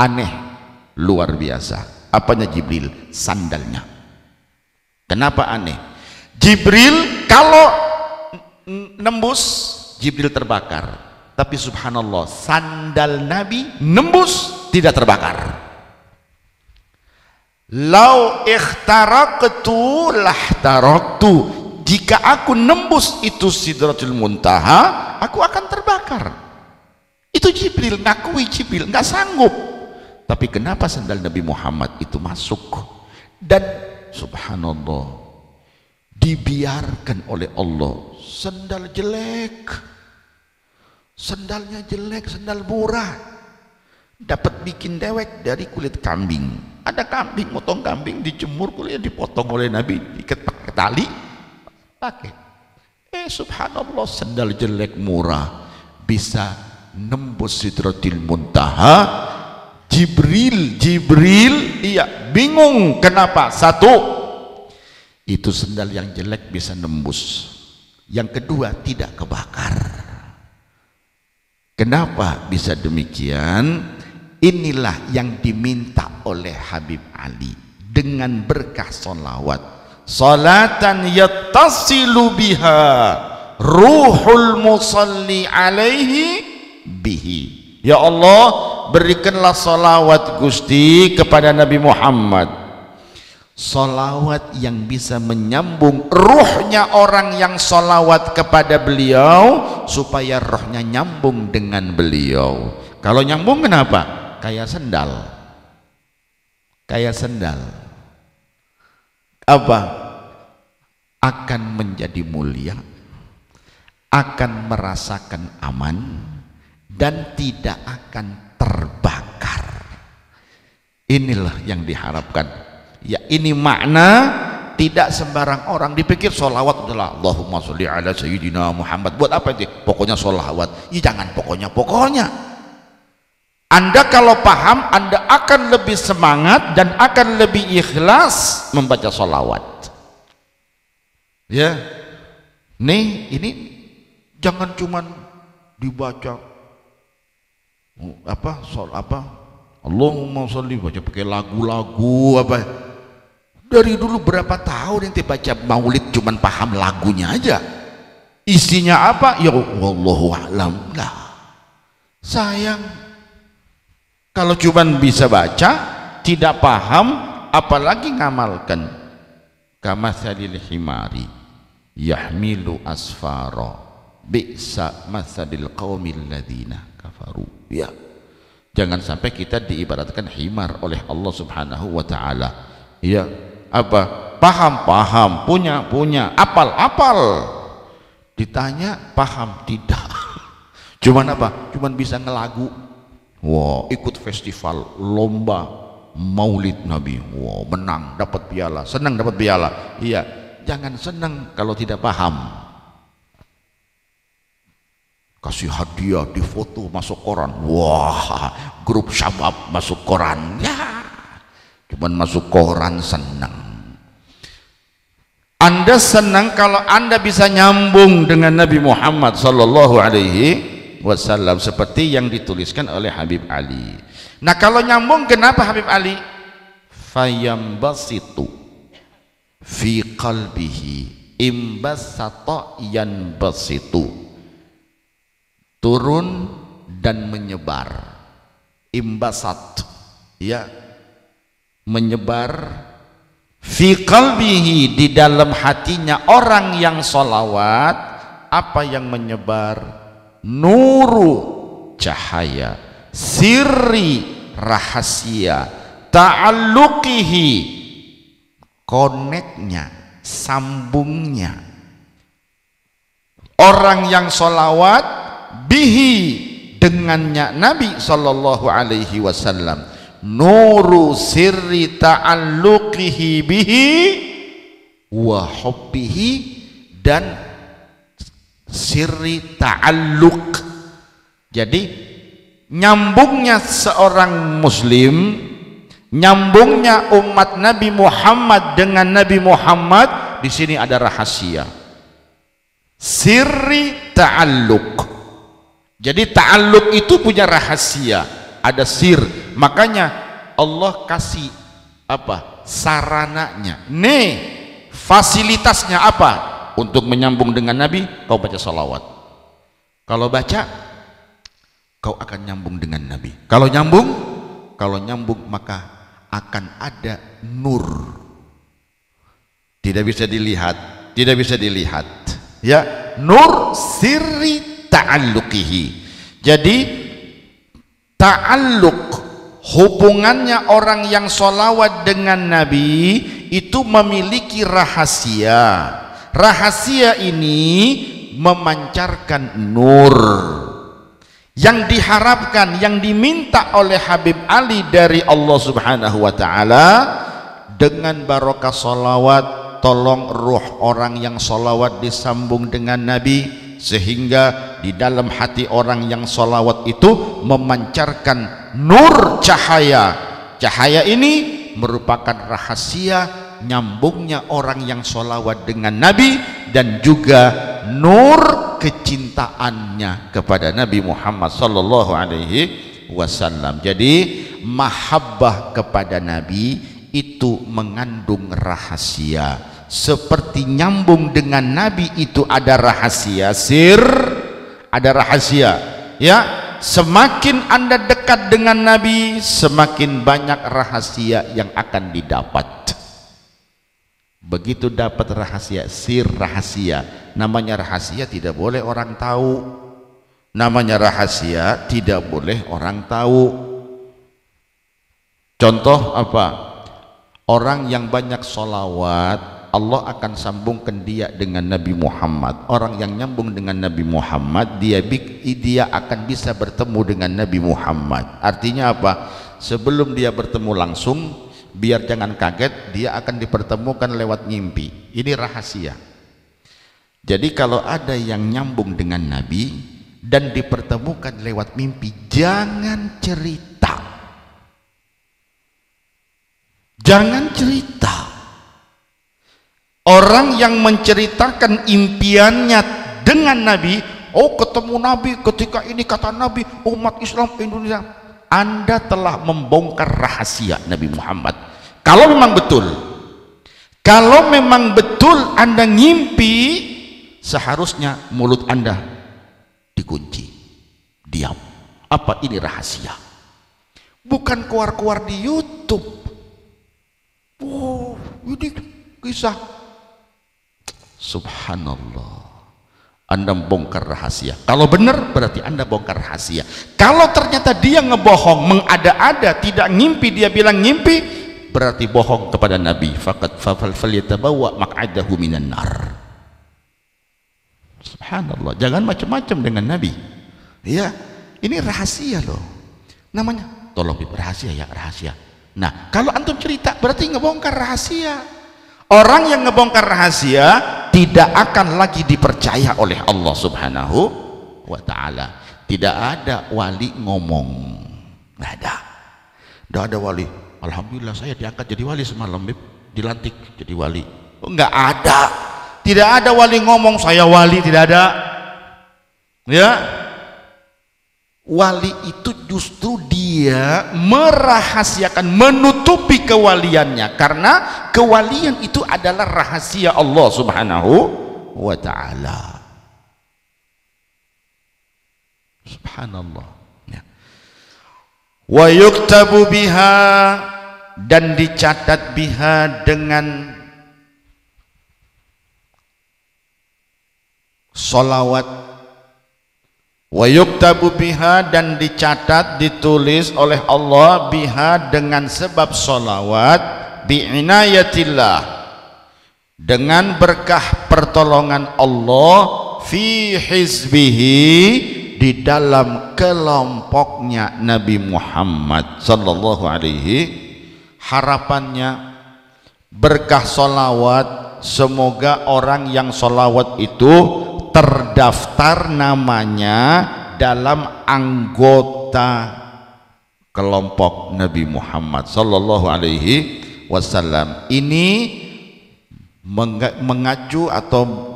aneh luar biasa apanya Jibril sandalnya kenapa aneh Jibril kalau nembus Jibril terbakar tapi subhanallah sandal Nabi nembus tidak terbakar lau lah taraktu jika aku nembus itu sidratul muntaha aku akan terbakar itu Jibril ngakui Jibril nggak sanggup tapi kenapa sandal Nabi Muhammad itu masuk dan subhanallah dibiarkan oleh Allah sendal jelek sendalnya jelek sendal murah dapat bikin dewek dari kulit kambing ada kambing motong kambing dijemur kulitnya dipotong oleh Nabi diikat pakai tali pakai eh subhanallah sendal jelek murah bisa nembus sidratil muntaha Jibril Jibril iya, bingung kenapa satu itu sendal yang jelek bisa nembus yang kedua tidak kebakar kenapa bisa demikian inilah yang diminta oleh Habib Ali dengan berkah solawat Salatan yattasilu biha ruhul musalli alaihi bihi ya Allah berikanlah solawat Gusti kepada Nabi Muhammad solawat yang bisa menyambung ruhnya orang yang solawat kepada beliau supaya rohnya nyambung dengan beliau kalau nyambung kenapa? kayak sendal kayak sendal apa? akan menjadi mulia akan merasakan aman dan tidak akan terbakar inilah yang diharapkan ya ini makna tidak sembarang orang dipikir solawat adalah Allahumma sholli ala sayyidina Muhammad buat apa itu pokoknya solawat ya jangan pokoknya pokoknya anda kalau paham anda akan lebih semangat dan akan lebih ikhlas membaca solawat ya nih ini jangan cuman dibaca oh, apa sol apa Allahumma sholli baca pakai lagu-lagu apa dari dulu berapa tahun ente baca maulid cuman paham lagunya aja isinya apa ya wallahu alam lah sayang kalau cuman bisa baca tidak paham apalagi ngamalkan kama salil himari yahmilu asfara bi'sa masadil qawmil ladhina kafaru ya jangan sampai kita diibaratkan himar oleh Allah subhanahu wa ta'ala ya apa paham paham punya punya apal apal ditanya paham tidak [laughs] cuman apa cuman bisa ngelagu wow ikut festival lomba maulid nabi wow menang dapat piala senang dapat piala iya jangan senang kalau tidak paham kasih hadiah di foto masuk koran wah grup syabab masuk koran ya cuman masuk koran senang anda senang kalau Anda bisa nyambung dengan Nabi Muhammad sallallahu alaihi wasallam seperti yang dituliskan oleh Habib Ali. Nah, kalau nyambung kenapa Habib Ali? Fayambasitu fi qalbihi imbasata yanbasitu. Turun dan menyebar. Imbasat ya menyebar fi qalbihi di dalam hatinya orang yang solawat apa yang menyebar nuru cahaya sirri rahasia ta'alluqihi koneknya sambungnya orang yang solawat bihi dengannya Nabi Shallallahu Alaihi Wasallam nuru sirri ta'alluqihi bihi wa hubbihi dan sirri ta'alluq jadi nyambungnya seorang muslim nyambungnya umat Nabi Muhammad dengan Nabi Muhammad di sini ada rahasia sirri ta'alluq jadi ta'alluq itu punya rahasia ada sir makanya Allah kasih apa sarananya nih fasilitasnya apa untuk menyambung dengan Nabi kau baca salawat kalau baca kau akan nyambung dengan Nabi kalau nyambung kalau nyambung maka akan ada nur tidak bisa dilihat tidak bisa dilihat ya nur sirri ta'alluqihi jadi ta'alluq hubungannya orang yang solawat dengan Nabi itu memiliki rahasia rahasia ini memancarkan nur yang diharapkan yang diminta oleh Habib Ali dari Allah subhanahu wa ta'ala dengan barokah solawat tolong ruh orang yang solawat disambung dengan Nabi sehingga di dalam hati orang yang solawat itu memancarkan nur cahaya cahaya ini merupakan rahasia nyambungnya orang yang solawat dengan Nabi dan juga nur kecintaannya kepada Nabi Muhammad Sallallahu Alaihi Wasallam. Jadi mahabbah kepada Nabi itu mengandung rahasia seperti nyambung dengan Nabi itu ada rahasia sir ada rahasia ya semakin anda dekat dengan Nabi semakin banyak rahasia yang akan didapat begitu dapat rahasia sir rahasia namanya rahasia tidak boleh orang tahu namanya rahasia tidak boleh orang tahu contoh apa orang yang banyak solawat Allah akan sambungkan dia dengan Nabi Muhammad orang yang nyambung dengan Nabi Muhammad dia dia akan bisa bertemu dengan Nabi Muhammad artinya apa sebelum dia bertemu langsung biar jangan kaget dia akan dipertemukan lewat mimpi ini rahasia jadi kalau ada yang nyambung dengan Nabi dan dipertemukan lewat mimpi jangan cerita jangan cerita orang yang menceritakan impiannya dengan Nabi oh ketemu Nabi ketika ini kata Nabi umat Islam Indonesia Anda telah membongkar rahasia Nabi Muhammad kalau memang betul kalau memang betul Anda ngimpi seharusnya mulut Anda dikunci diam apa ini rahasia bukan keluar-keluar di YouTube wow ini kisah Subhanallah. Anda bongkar rahasia. Kalau benar berarti Anda bongkar rahasia. Kalau ternyata dia ngebohong, mengada-ada, tidak ngimpi, dia bilang ngimpi, berarti bohong kepada Nabi. Fakat fafal falyatabawa ada minan nar. Subhanallah, jangan macam-macam dengan Nabi. Ya, ini rahasia loh. Namanya tolong rahasia ya, rahasia. Nah, kalau antum cerita berarti ngebongkar rahasia orang yang ngebongkar rahasia tidak akan lagi dipercaya oleh Allah subhanahu wa ta'ala tidak ada wali ngomong tidak. ada tidak ada wali Alhamdulillah saya diangkat jadi wali semalam dilantik jadi wali nggak ada tidak ada wali ngomong saya wali tidak ada ya wali itu justru dia merahasiakan menutupi kewaliannya karena kewalian itu adalah rahasia Allah Subhanahu wa taala. Subhanallah. Ya. Wa yuktabu biha dan dicatat biha dengan solawat wa yuktabu biha dan dicatat ditulis oleh Allah biha dengan sebab solawat bi'inayatillah dengan berkah pertolongan Allah fi hizbihi di dalam kelompoknya Nabi Muhammad sallallahu alaihi harapannya berkah solawat semoga orang yang solawat itu terdaftar namanya dalam anggota kelompok Nabi Muhammad sallallahu alaihi wasallam. Ini mengacu atau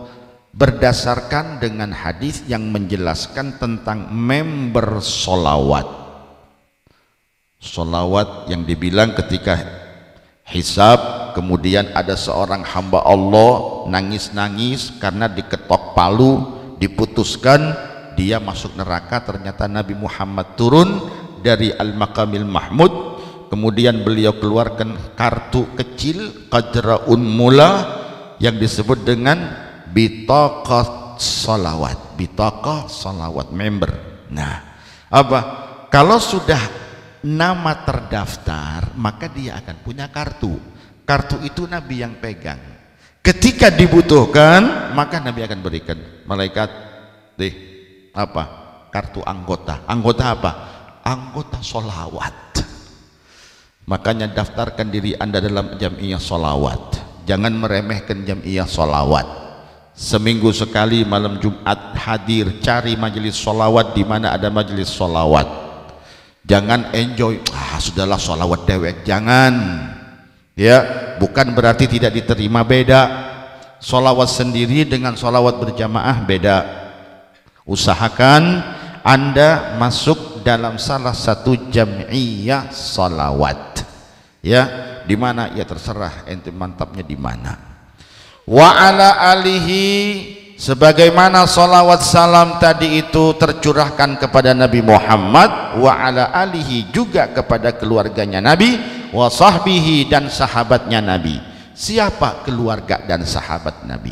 berdasarkan dengan hadis yang menjelaskan tentang member solawat solawat yang dibilang ketika hisab kemudian ada seorang hamba Allah nangis-nangis karena diketok palu diputuskan dia masuk neraka ternyata Nabi Muhammad turun dari Al-Makamil Mahmud kemudian beliau keluarkan kartu kecil qadraun mula yang disebut dengan bitaqah salawat bitaqah salawat member nah apa kalau sudah nama terdaftar maka dia akan punya kartu Kartu itu Nabi yang pegang. Ketika dibutuhkan, maka Nabi akan berikan. Malaikat, deh, apa? Kartu anggota. Anggota apa? Anggota solawat. Makanya daftarkan diri anda dalam jamiah solawat. Jangan meremehkan jamiah solawat. Seminggu sekali malam Jumat hadir cari majelis solawat di mana ada majelis solawat. Jangan enjoy. Ah, sudahlah solawat dewek. Jangan ya bukan berarti tidak diterima beda solawat sendiri dengan solawat berjamaah beda usahakan anda masuk dalam salah satu jamiah solawat ya di mana ya terserah ente mantapnya di mana wa ala alihi sebagaimana solawat salam tadi itu tercurahkan kepada Nabi Muhammad wa ala alihi juga kepada keluarganya Nabi wa sahbihi dan sahabatnya Nabi siapa keluarga dan sahabat Nabi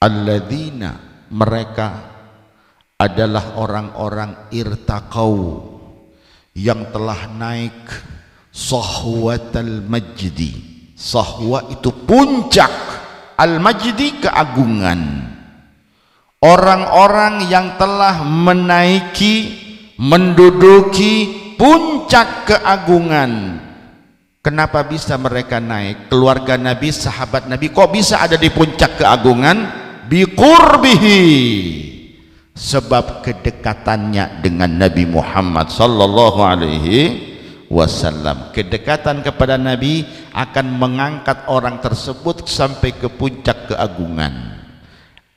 alladzina mereka adalah orang-orang irtaqau yang telah naik sahwatal majdi sahwa itu puncak al-majdi keagungan orang-orang yang telah menaiki menduduki puncak keagungan kenapa bisa mereka naik keluarga Nabi sahabat Nabi kok bisa ada di puncak keagungan biqurbihi sebab kedekatannya dengan Nabi Muhammad sallallahu alaihi wasallam kedekatan kepada Nabi akan mengangkat orang tersebut sampai ke puncak keagungan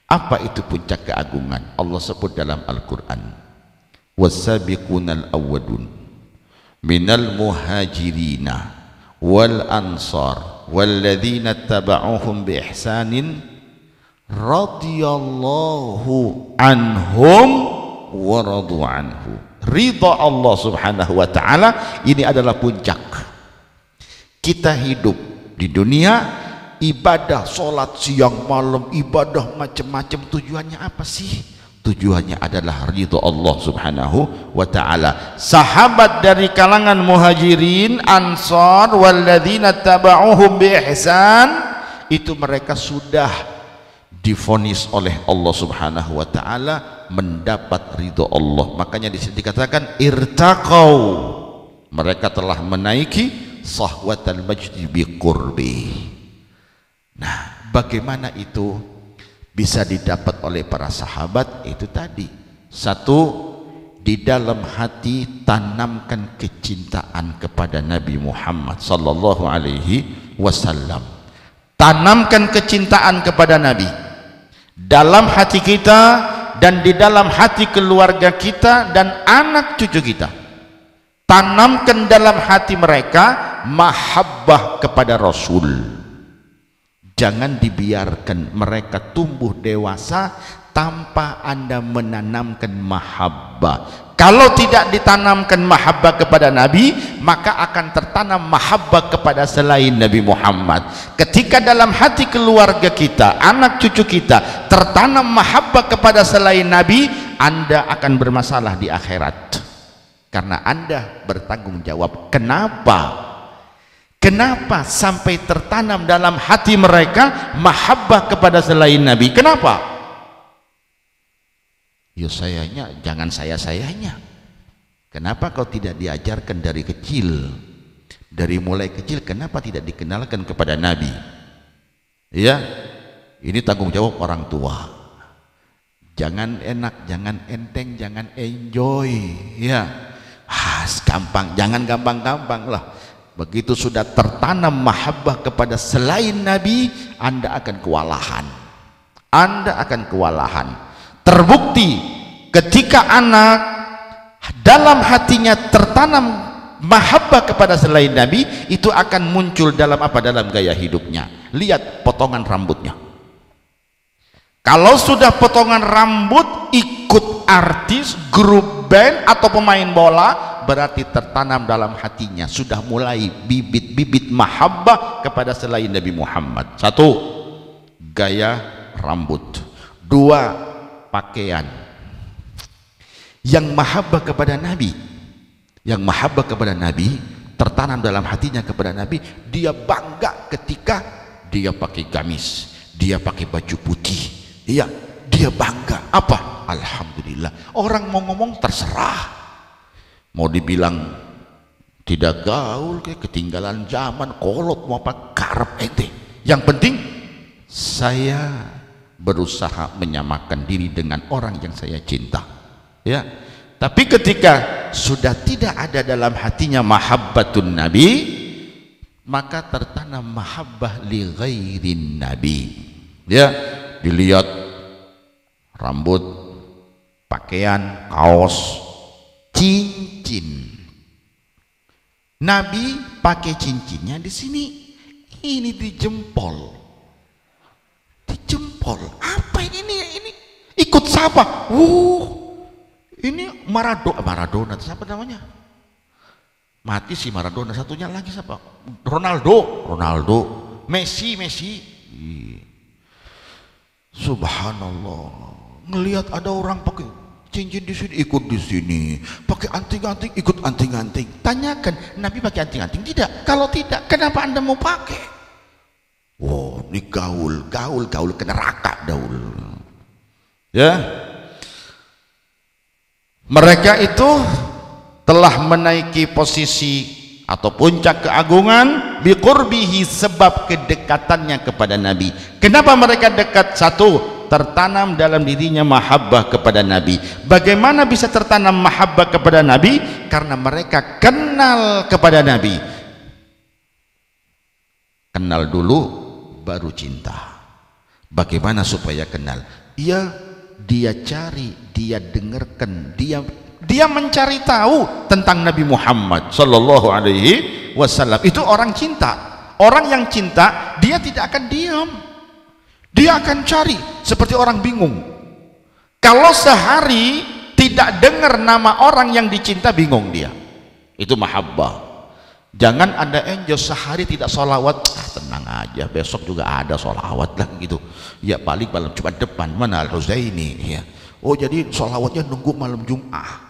apa itu puncak keagungan Allah sebut dalam Al-Quran wasabiqunal awwadun minal muhajirina wal ansar walladzina taba'uhum bi ihsanin radiyallahu anhum wa radu anhu ridha Allah subhanahu wa ta'ala ini adalah puncak kita hidup di dunia ibadah, sholat siang malam, ibadah macam-macam tujuannya apa sih? tujuannya adalah ridho Allah subhanahu wa ta'ala sahabat dari kalangan muhajirin ansar walladzina taba'uhum bi ihsan itu mereka sudah difonis oleh Allah subhanahu wa ta'ala mendapat ridho Allah makanya di sini dikatakan irtaqau mereka telah menaiki sahwatal majdi bi qurbi nah bagaimana itu bisa didapat oleh para sahabat itu tadi satu di dalam hati tanamkan kecintaan kepada Nabi Muhammad sallallahu alaihi wasallam tanamkan kecintaan kepada Nabi dalam hati kita dan di dalam hati keluarga kita dan anak cucu kita tanamkan dalam hati mereka mahabbah kepada Rasul Jangan dibiarkan mereka tumbuh dewasa tanpa Anda menanamkan mahabbah. Kalau tidak ditanamkan mahabbah kepada Nabi, maka akan tertanam mahabbah kepada selain Nabi Muhammad. Ketika dalam hati keluarga kita, anak cucu kita tertanam mahabbah kepada selain Nabi, Anda akan bermasalah di akhirat. Karena Anda bertanggung jawab. Kenapa? Kenapa sampai tertanam dalam hati mereka mahabbah kepada selain Nabi? Kenapa? Yo ya, sayanya, jangan saya sayanya. Kenapa kau tidak diajarkan dari kecil? Dari mulai kecil kenapa tidak dikenalkan kepada Nabi? Ya, ini tanggung jawab orang tua. Jangan enak, jangan enteng, jangan enjoy. Ya, khas gampang, jangan gampang-gampang lah Begitu sudah tertanam mahabbah kepada selain Nabi, Anda akan kewalahan. Anda akan kewalahan. Terbukti ketika anak dalam hatinya tertanam mahabbah kepada selain Nabi, itu akan muncul dalam apa? Dalam gaya hidupnya. Lihat potongan rambutnya. Kalau sudah potongan rambut ikut artis, grup band atau pemain bola, berarti tertanam dalam hatinya sudah mulai bibit-bibit mahabbah kepada selain Nabi Muhammad satu gaya rambut dua pakaian yang mahabbah kepada Nabi yang mahabbah kepada Nabi tertanam dalam hatinya kepada Nabi dia bangga ketika dia pakai gamis dia pakai baju putih iya dia bangga apa Alhamdulillah orang mau ngomong terserah mau dibilang tidak gaul kayak ketinggalan zaman kolot mau apa karep ente eh, yang penting saya berusaha menyamakan diri dengan orang yang saya cinta ya tapi ketika sudah tidak ada dalam hatinya mahabbatun nabi maka tertanam mahabbah li ghairin nabi ya dilihat rambut pakaian kaos cincin. Nabi pakai cincinnya di sini. Ini di jempol. Di jempol. Apa ini? Ini, ikut siapa? Uh, Ini Maradona, Maradona siapa namanya? Mati si Maradona, satunya lagi siapa? Ronaldo, Ronaldo. Messi, Messi. Subhanallah. Ngelihat ada orang pakai cincin di sini ikut di sini pakai anting-anting ikut anting-anting tanyakan Nabi pakai anting-anting tidak kalau tidak kenapa anda mau pakai wow ini gaul gaul gaul ke neraka gaul ya mereka itu telah menaiki posisi atau puncak keagungan biqurbihi sebab kedekatannya kepada Nabi kenapa mereka dekat satu tertanam dalam dirinya mahabbah kepada Nabi bagaimana bisa tertanam mahabbah kepada Nabi karena mereka kenal kepada Nabi kenal dulu baru cinta bagaimana supaya kenal ya dia cari dia dengarkan dia dia mencari tahu tentang Nabi Muhammad sallallahu alaihi wasallam itu orang cinta orang yang cinta dia tidak akan diam dia akan cari seperti orang bingung. Kalau sehari tidak dengar nama orang yang dicinta bingung dia. Itu mahabbah. Jangan ada angel sehari tidak solawat, ah, tenang aja besok juga ada solawat lah gitu. Ya balik malam Jumat depan mana Al Huzaini ya. Oh jadi solawatnya nunggu malam Jumat.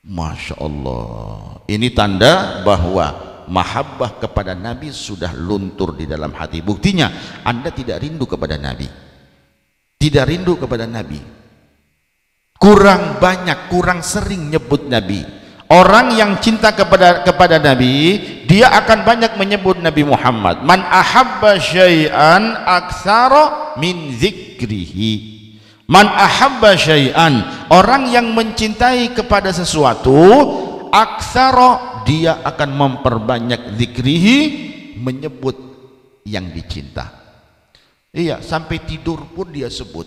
Masya Allah. Ini tanda bahwa mahabbah kepada Nabi sudah luntur di dalam hati buktinya Anda tidak rindu kepada Nabi tidak rindu kepada Nabi kurang banyak kurang sering nyebut Nabi orang yang cinta kepada kepada Nabi dia akan banyak menyebut Nabi Muhammad man ahabba syai'an aksara min zikrihi Man ahabba syai'an Orang yang mencintai kepada sesuatu Aksara dia akan memperbanyak zikrihi menyebut yang dicinta iya sampai tidur pun dia sebut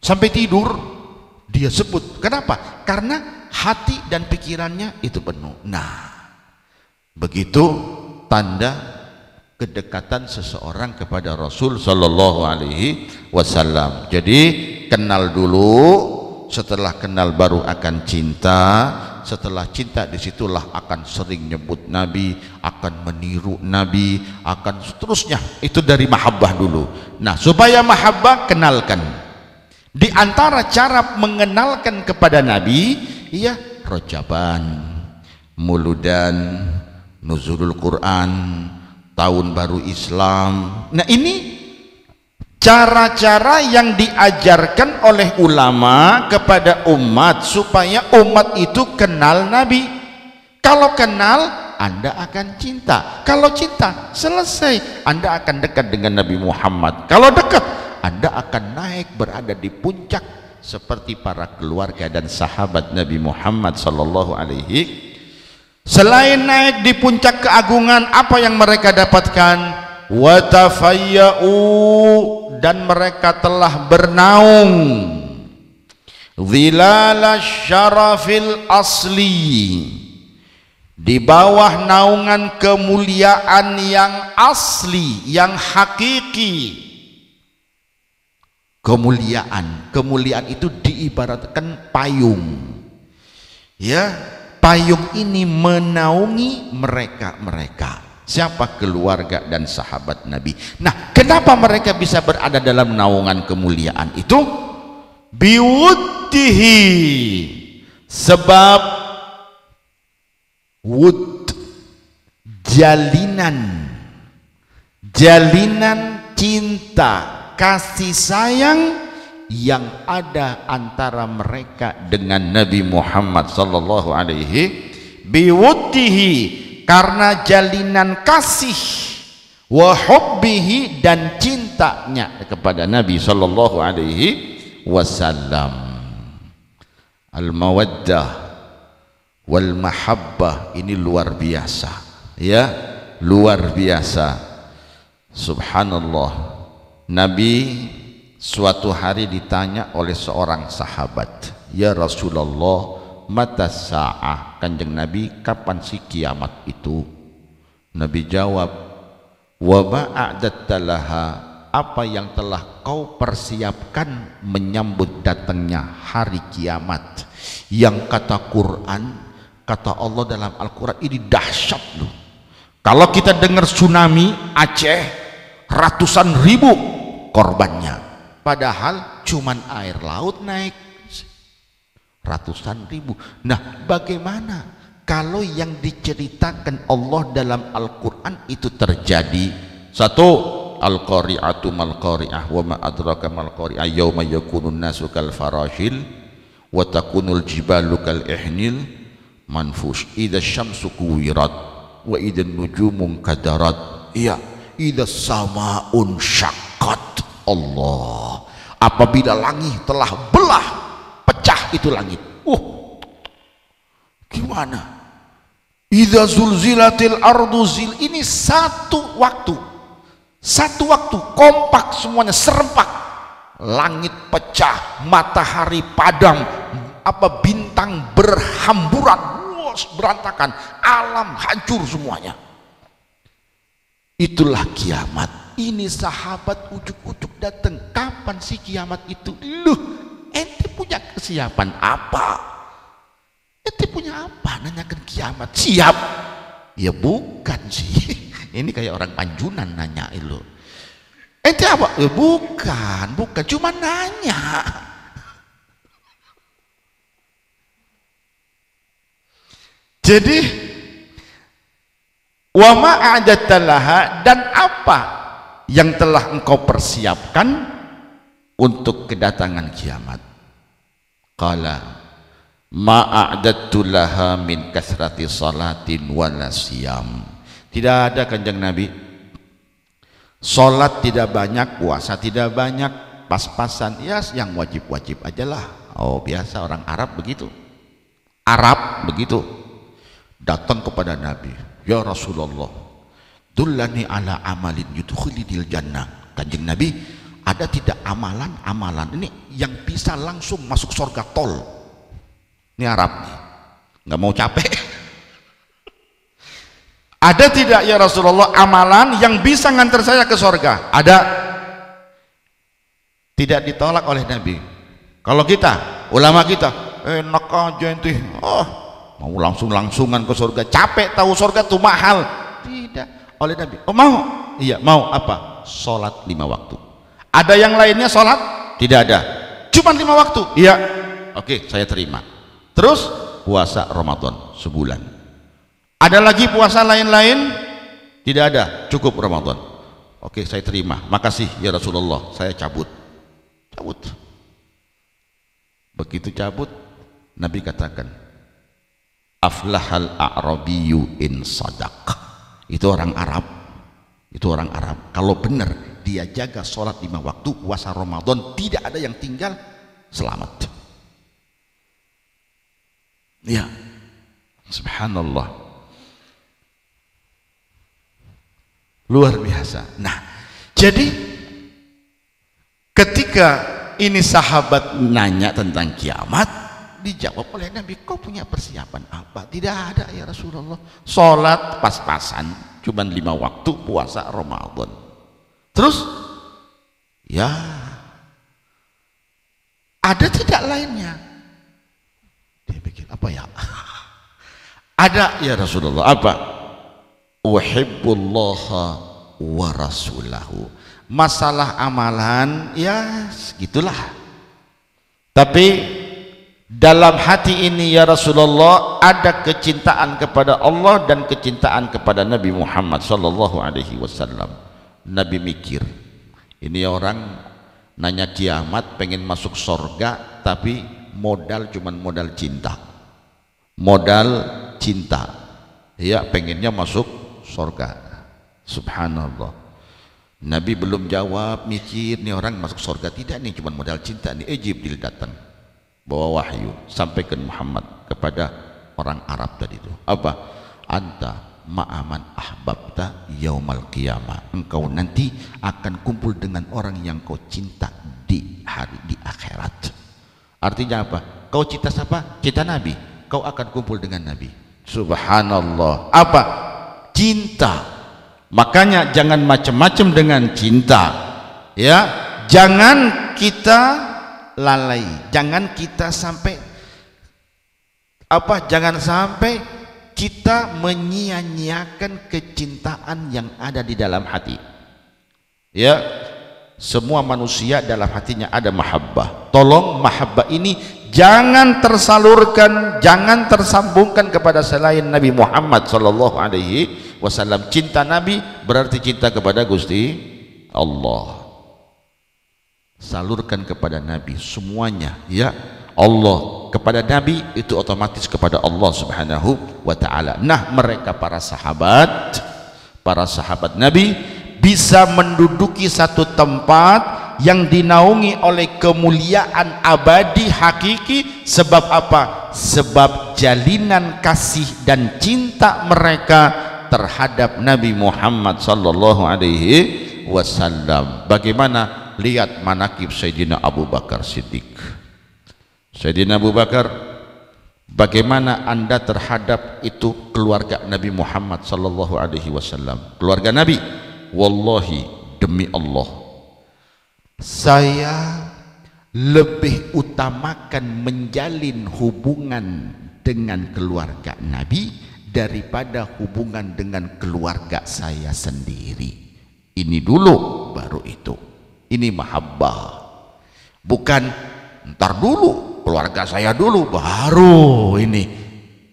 sampai tidur dia sebut kenapa karena hati dan pikirannya itu penuh nah begitu tanda kedekatan seseorang kepada Rasul Shallallahu Alaihi Wasallam jadi kenal dulu setelah kenal baru akan cinta setelah cinta disitulah akan sering nyebut Nabi akan meniru Nabi akan seterusnya itu dari mahabbah dulu nah supaya mahabbah kenalkan di antara cara mengenalkan kepada Nabi iya rojaban muludan nuzulul Quran tahun baru Islam nah ini cara-cara yang diajarkan oleh ulama kepada umat supaya umat itu kenal Nabi kalau kenal Anda akan cinta kalau cinta selesai Anda akan dekat dengan Nabi Muhammad kalau dekat Anda akan naik berada di puncak seperti para keluarga dan sahabat Nabi Muhammad sallallahu alaihi selain naik di puncak keagungan apa yang mereka dapatkan watafayya'u dan mereka telah bernaung dhilala syarafil asli di bawah naungan kemuliaan yang asli yang hakiki kemuliaan kemuliaan itu diibaratkan payung ya payung ini menaungi mereka-mereka -mereka siapa keluarga dan sahabat Nabi nah kenapa mereka bisa berada dalam naungan kemuliaan itu biwuddihi sebab wud jalinan jalinan cinta kasih sayang yang ada antara mereka dengan Nabi Muhammad sallallahu alaihi biwuddihi karena jalinan kasih wa hubbihi dan cintanya kepada Nabi sallallahu alaihi wasallam al mawaddah wal mahabbah ini luar biasa ya luar biasa subhanallah Nabi suatu hari ditanya oleh seorang sahabat ya Rasulullah mata sa'ah kanjeng Nabi kapan si kiamat itu Nabi jawab wa telaha apa yang telah kau persiapkan menyambut datangnya hari kiamat yang kata Quran kata Allah dalam Al-Quran ini dahsyat loh kalau kita dengar tsunami Aceh ratusan ribu korbannya padahal cuman air laut naik ratusan ribu. Nah, bagaimana kalau yang diceritakan Allah dalam Al-Qur'an itu terjadi? Satu, al-qari'atu mal qari'ah wa ma adraka mal qari'ah yauma yakunun nasu kal farashil wa takunul jibalu kal ihnil manfush idza syamsu kuwirat wa idza nujumum kadarat iya idza sama'un syaqqat Allah apabila langit telah belah itu langit Uh, gimana Ida zulzilatil ardu zil ini satu waktu. Satu waktu kompak semuanya serempak. Langit pecah, matahari padam, apa bintang berhamburan, luas berantakan, alam hancur semuanya. Itulah kiamat. Ini sahabat ujuk-ujuk datang. Kapan sih kiamat itu? Luh, ente punya kesiapan apa? Ente punya apa? Nanyakan kiamat. Siap? Ya bukan sih. [laughs] Ini kayak orang Panjunan nanya lo. Ente apa? Ya bukan, bukan. Cuma nanya. [laughs] Jadi wama ajatalaha dan apa yang telah engkau persiapkan untuk kedatangan kiamat qala ma'adattu laha min kasrati salatin wala siyam tidak ada kanjeng nabi salat tidak banyak puasa tidak banyak pas-pasan ya yang wajib-wajib ajalah oh biasa orang Arab begitu Arab begitu datang kepada nabi ya Rasulullah dullani ala amalin yudkhilil jannah kanjeng nabi ada tidak amalan-amalan ini yang bisa langsung masuk surga tol ini Arab nih nggak mau capek [laughs] ada tidak ya Rasulullah amalan yang bisa ngantar saya ke surga ada tidak ditolak oleh Nabi kalau kita ulama kita enak aja itu oh mau langsung-langsungan ke surga capek tahu surga tuh mahal tidak oleh Nabi oh mau iya mau apa sholat lima waktu ada yang lainnya sholat? tidak ada cuma lima waktu? iya oke saya terima terus puasa Ramadan sebulan ada lagi puasa lain-lain? tidak ada cukup Ramadan oke saya terima makasih ya Rasulullah saya cabut cabut begitu cabut Nabi katakan aflahal a'rabiyu in sadaq itu orang Arab itu orang Arab kalau benar dia jaga sholat lima waktu puasa Ramadan tidak ada yang tinggal selamat ya subhanallah luar biasa nah jadi ketika ini sahabat nanya tentang kiamat dijawab oleh Nabi kau punya persiapan apa tidak ada ya Rasulullah sholat pas-pasan cuman lima waktu puasa Ramadan Terus ya ada tidak lainnya? Dia pikir apa ya? [laughs] ada ya Rasulullah apa? Uhibbullaha wa rasulahu. Masalah amalan ya segitulah. Tapi dalam hati ini ya Rasulullah ada kecintaan kepada Allah dan kecintaan kepada Nabi Muhammad sallallahu alaihi wasallam. Nabi mikir ini orang nanya kiamat pengen masuk sorga tapi modal cuman modal cinta modal cinta ya pengennya masuk sorga subhanallah Nabi belum jawab mikir ini orang masuk sorga tidak nih cuman modal cinta nih eh Jibril datang bawa wahyu sampaikan Muhammad kepada orang Arab tadi itu apa anta ma'aman ahbabta yaumal qiyamah engkau nanti akan kumpul dengan orang yang kau cinta di hari di akhirat artinya apa kau cinta siapa cinta nabi kau akan kumpul dengan nabi subhanallah apa cinta makanya jangan macam-macam dengan cinta ya jangan kita lalai jangan kita sampai apa jangan sampai kita menyia-nyiakan kecintaan yang ada di dalam hati ya semua manusia dalam hatinya ada mahabbah tolong mahabbah ini jangan tersalurkan jangan tersambungkan kepada selain Nabi Muhammad sallallahu alaihi wasallam cinta Nabi berarti cinta kepada Gusti Allah salurkan kepada Nabi semuanya ya Allah kepada Nabi itu otomatis kepada Allah subhanahu wa ta'ala nah mereka para sahabat para sahabat Nabi bisa menduduki satu tempat yang dinaungi oleh kemuliaan abadi hakiki sebab apa? sebab jalinan kasih dan cinta mereka terhadap Nabi Muhammad sallallahu alaihi wasallam bagaimana lihat manakib Sayyidina Abu Bakar Siddiq Sayyidina Abu Bakar bagaimana anda terhadap itu keluarga Nabi Muhammad sallallahu alaihi wasallam keluarga Nabi wallahi demi Allah saya lebih utamakan menjalin hubungan dengan keluarga Nabi daripada hubungan dengan keluarga saya sendiri ini dulu baru itu ini mahabbah bukan ntar dulu keluarga saya dulu baru ini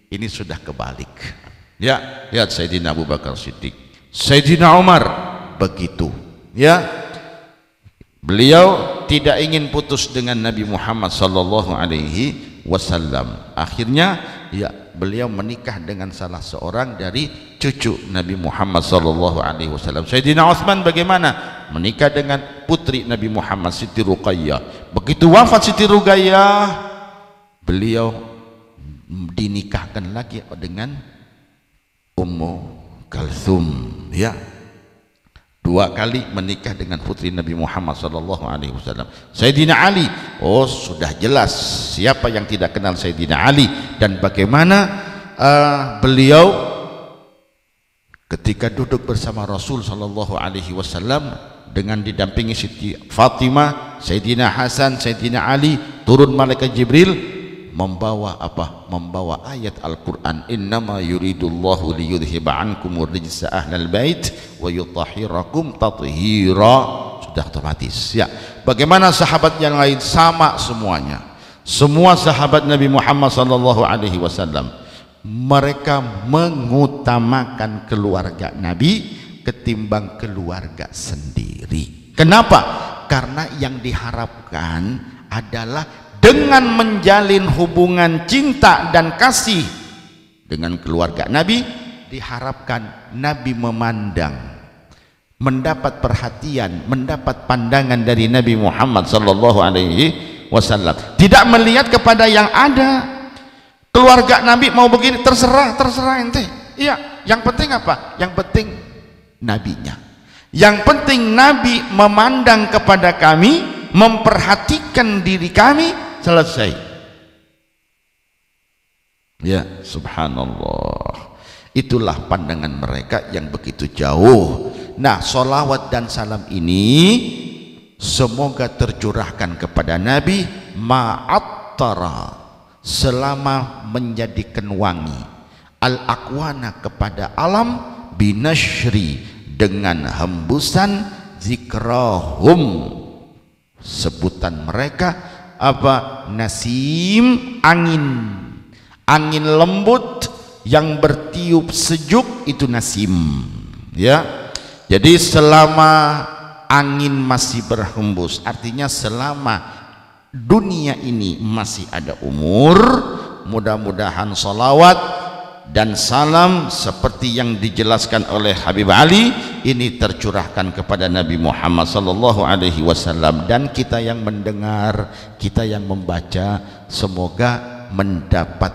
ini sudah kebalik ya lihat ya, Sayyidina Abu Bakar Siddiq Sayyidina Umar begitu ya beliau tidak ingin putus dengan Nabi Muhammad sallallahu alaihi wasallam akhirnya ya beliau menikah dengan salah seorang dari cucu Nabi Muhammad sallallahu alaihi wasallam. Sayyidina Utsman bagaimana? Menikah dengan putri Nabi Muhammad Siti Ruqayyah begitu wafat Siti Rugayah beliau dinikahkan lagi dengan Ummu Kalsum ya dua kali menikah dengan putri Nabi Muhammad sallallahu alaihi wasallam. Sayyidina Ali, oh sudah jelas siapa yang tidak kenal Sayyidina Ali dan bagaimana uh, beliau ketika duduk bersama Rasul sallallahu alaihi wasallam dengan didampingi Siti Fatimah, Sayyidina Hasan, Sayyidina Ali, turun malaikat Jibril membawa apa? Membawa ayat Al-Qur'an. Innama yuridullahu liyudhhiba ankum rijsa ahlal bait wa yutahhirakum tathira. Sudah otomatis. Ya. Bagaimana sahabat yang lain sama semuanya. Semua sahabat Nabi Muhammad sallallahu alaihi wasallam mereka mengutamakan keluarga Nabi ketimbang keluarga sendiri. Kenapa? Karena yang diharapkan adalah dengan menjalin hubungan cinta dan kasih dengan keluarga Nabi diharapkan Nabi memandang mendapat perhatian, mendapat pandangan dari Nabi Muhammad sallallahu alaihi wasallam. Tidak melihat kepada yang ada. Keluarga Nabi mau begini terserah, terserah ente. Iya, yang penting apa? Yang penting nabinya yang penting nabi memandang kepada kami memperhatikan diri kami selesai ya subhanallah Itulah pandangan mereka yang begitu jauh. Nah, solawat dan salam ini semoga tercurahkan kepada Nabi ma'attara selama menjadikan wangi al-akwana kepada alam binashri dengan hembusan zikrahum sebutan mereka apa nasim angin angin lembut yang bertiup sejuk itu nasim ya jadi selama angin masih berhembus artinya selama dunia ini masih ada umur mudah-mudahan salawat dan salam seperti yang dijelaskan oleh Habib Ali ini tercurahkan kepada Nabi Muhammad sallallahu alaihi wasallam dan kita yang mendengar, kita yang membaca semoga mendapat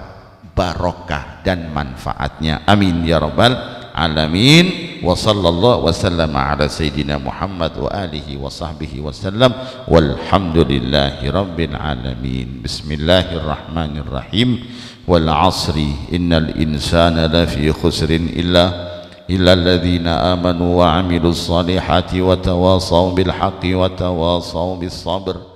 barokah dan manfaatnya. Amin ya rabbal alamin. Wa sallallahu wasallam ala sayidina Muhammad wa alihi wa sahbihi wasallam. Walhamdulillahi rabbil alamin. Bismillahirrahmanirrahim. والعصر إن الإنسان لفي خسر إلا إلا الذين آمنوا وعملوا الصالحات وتواصوا بالحق وتواصوا بالصبر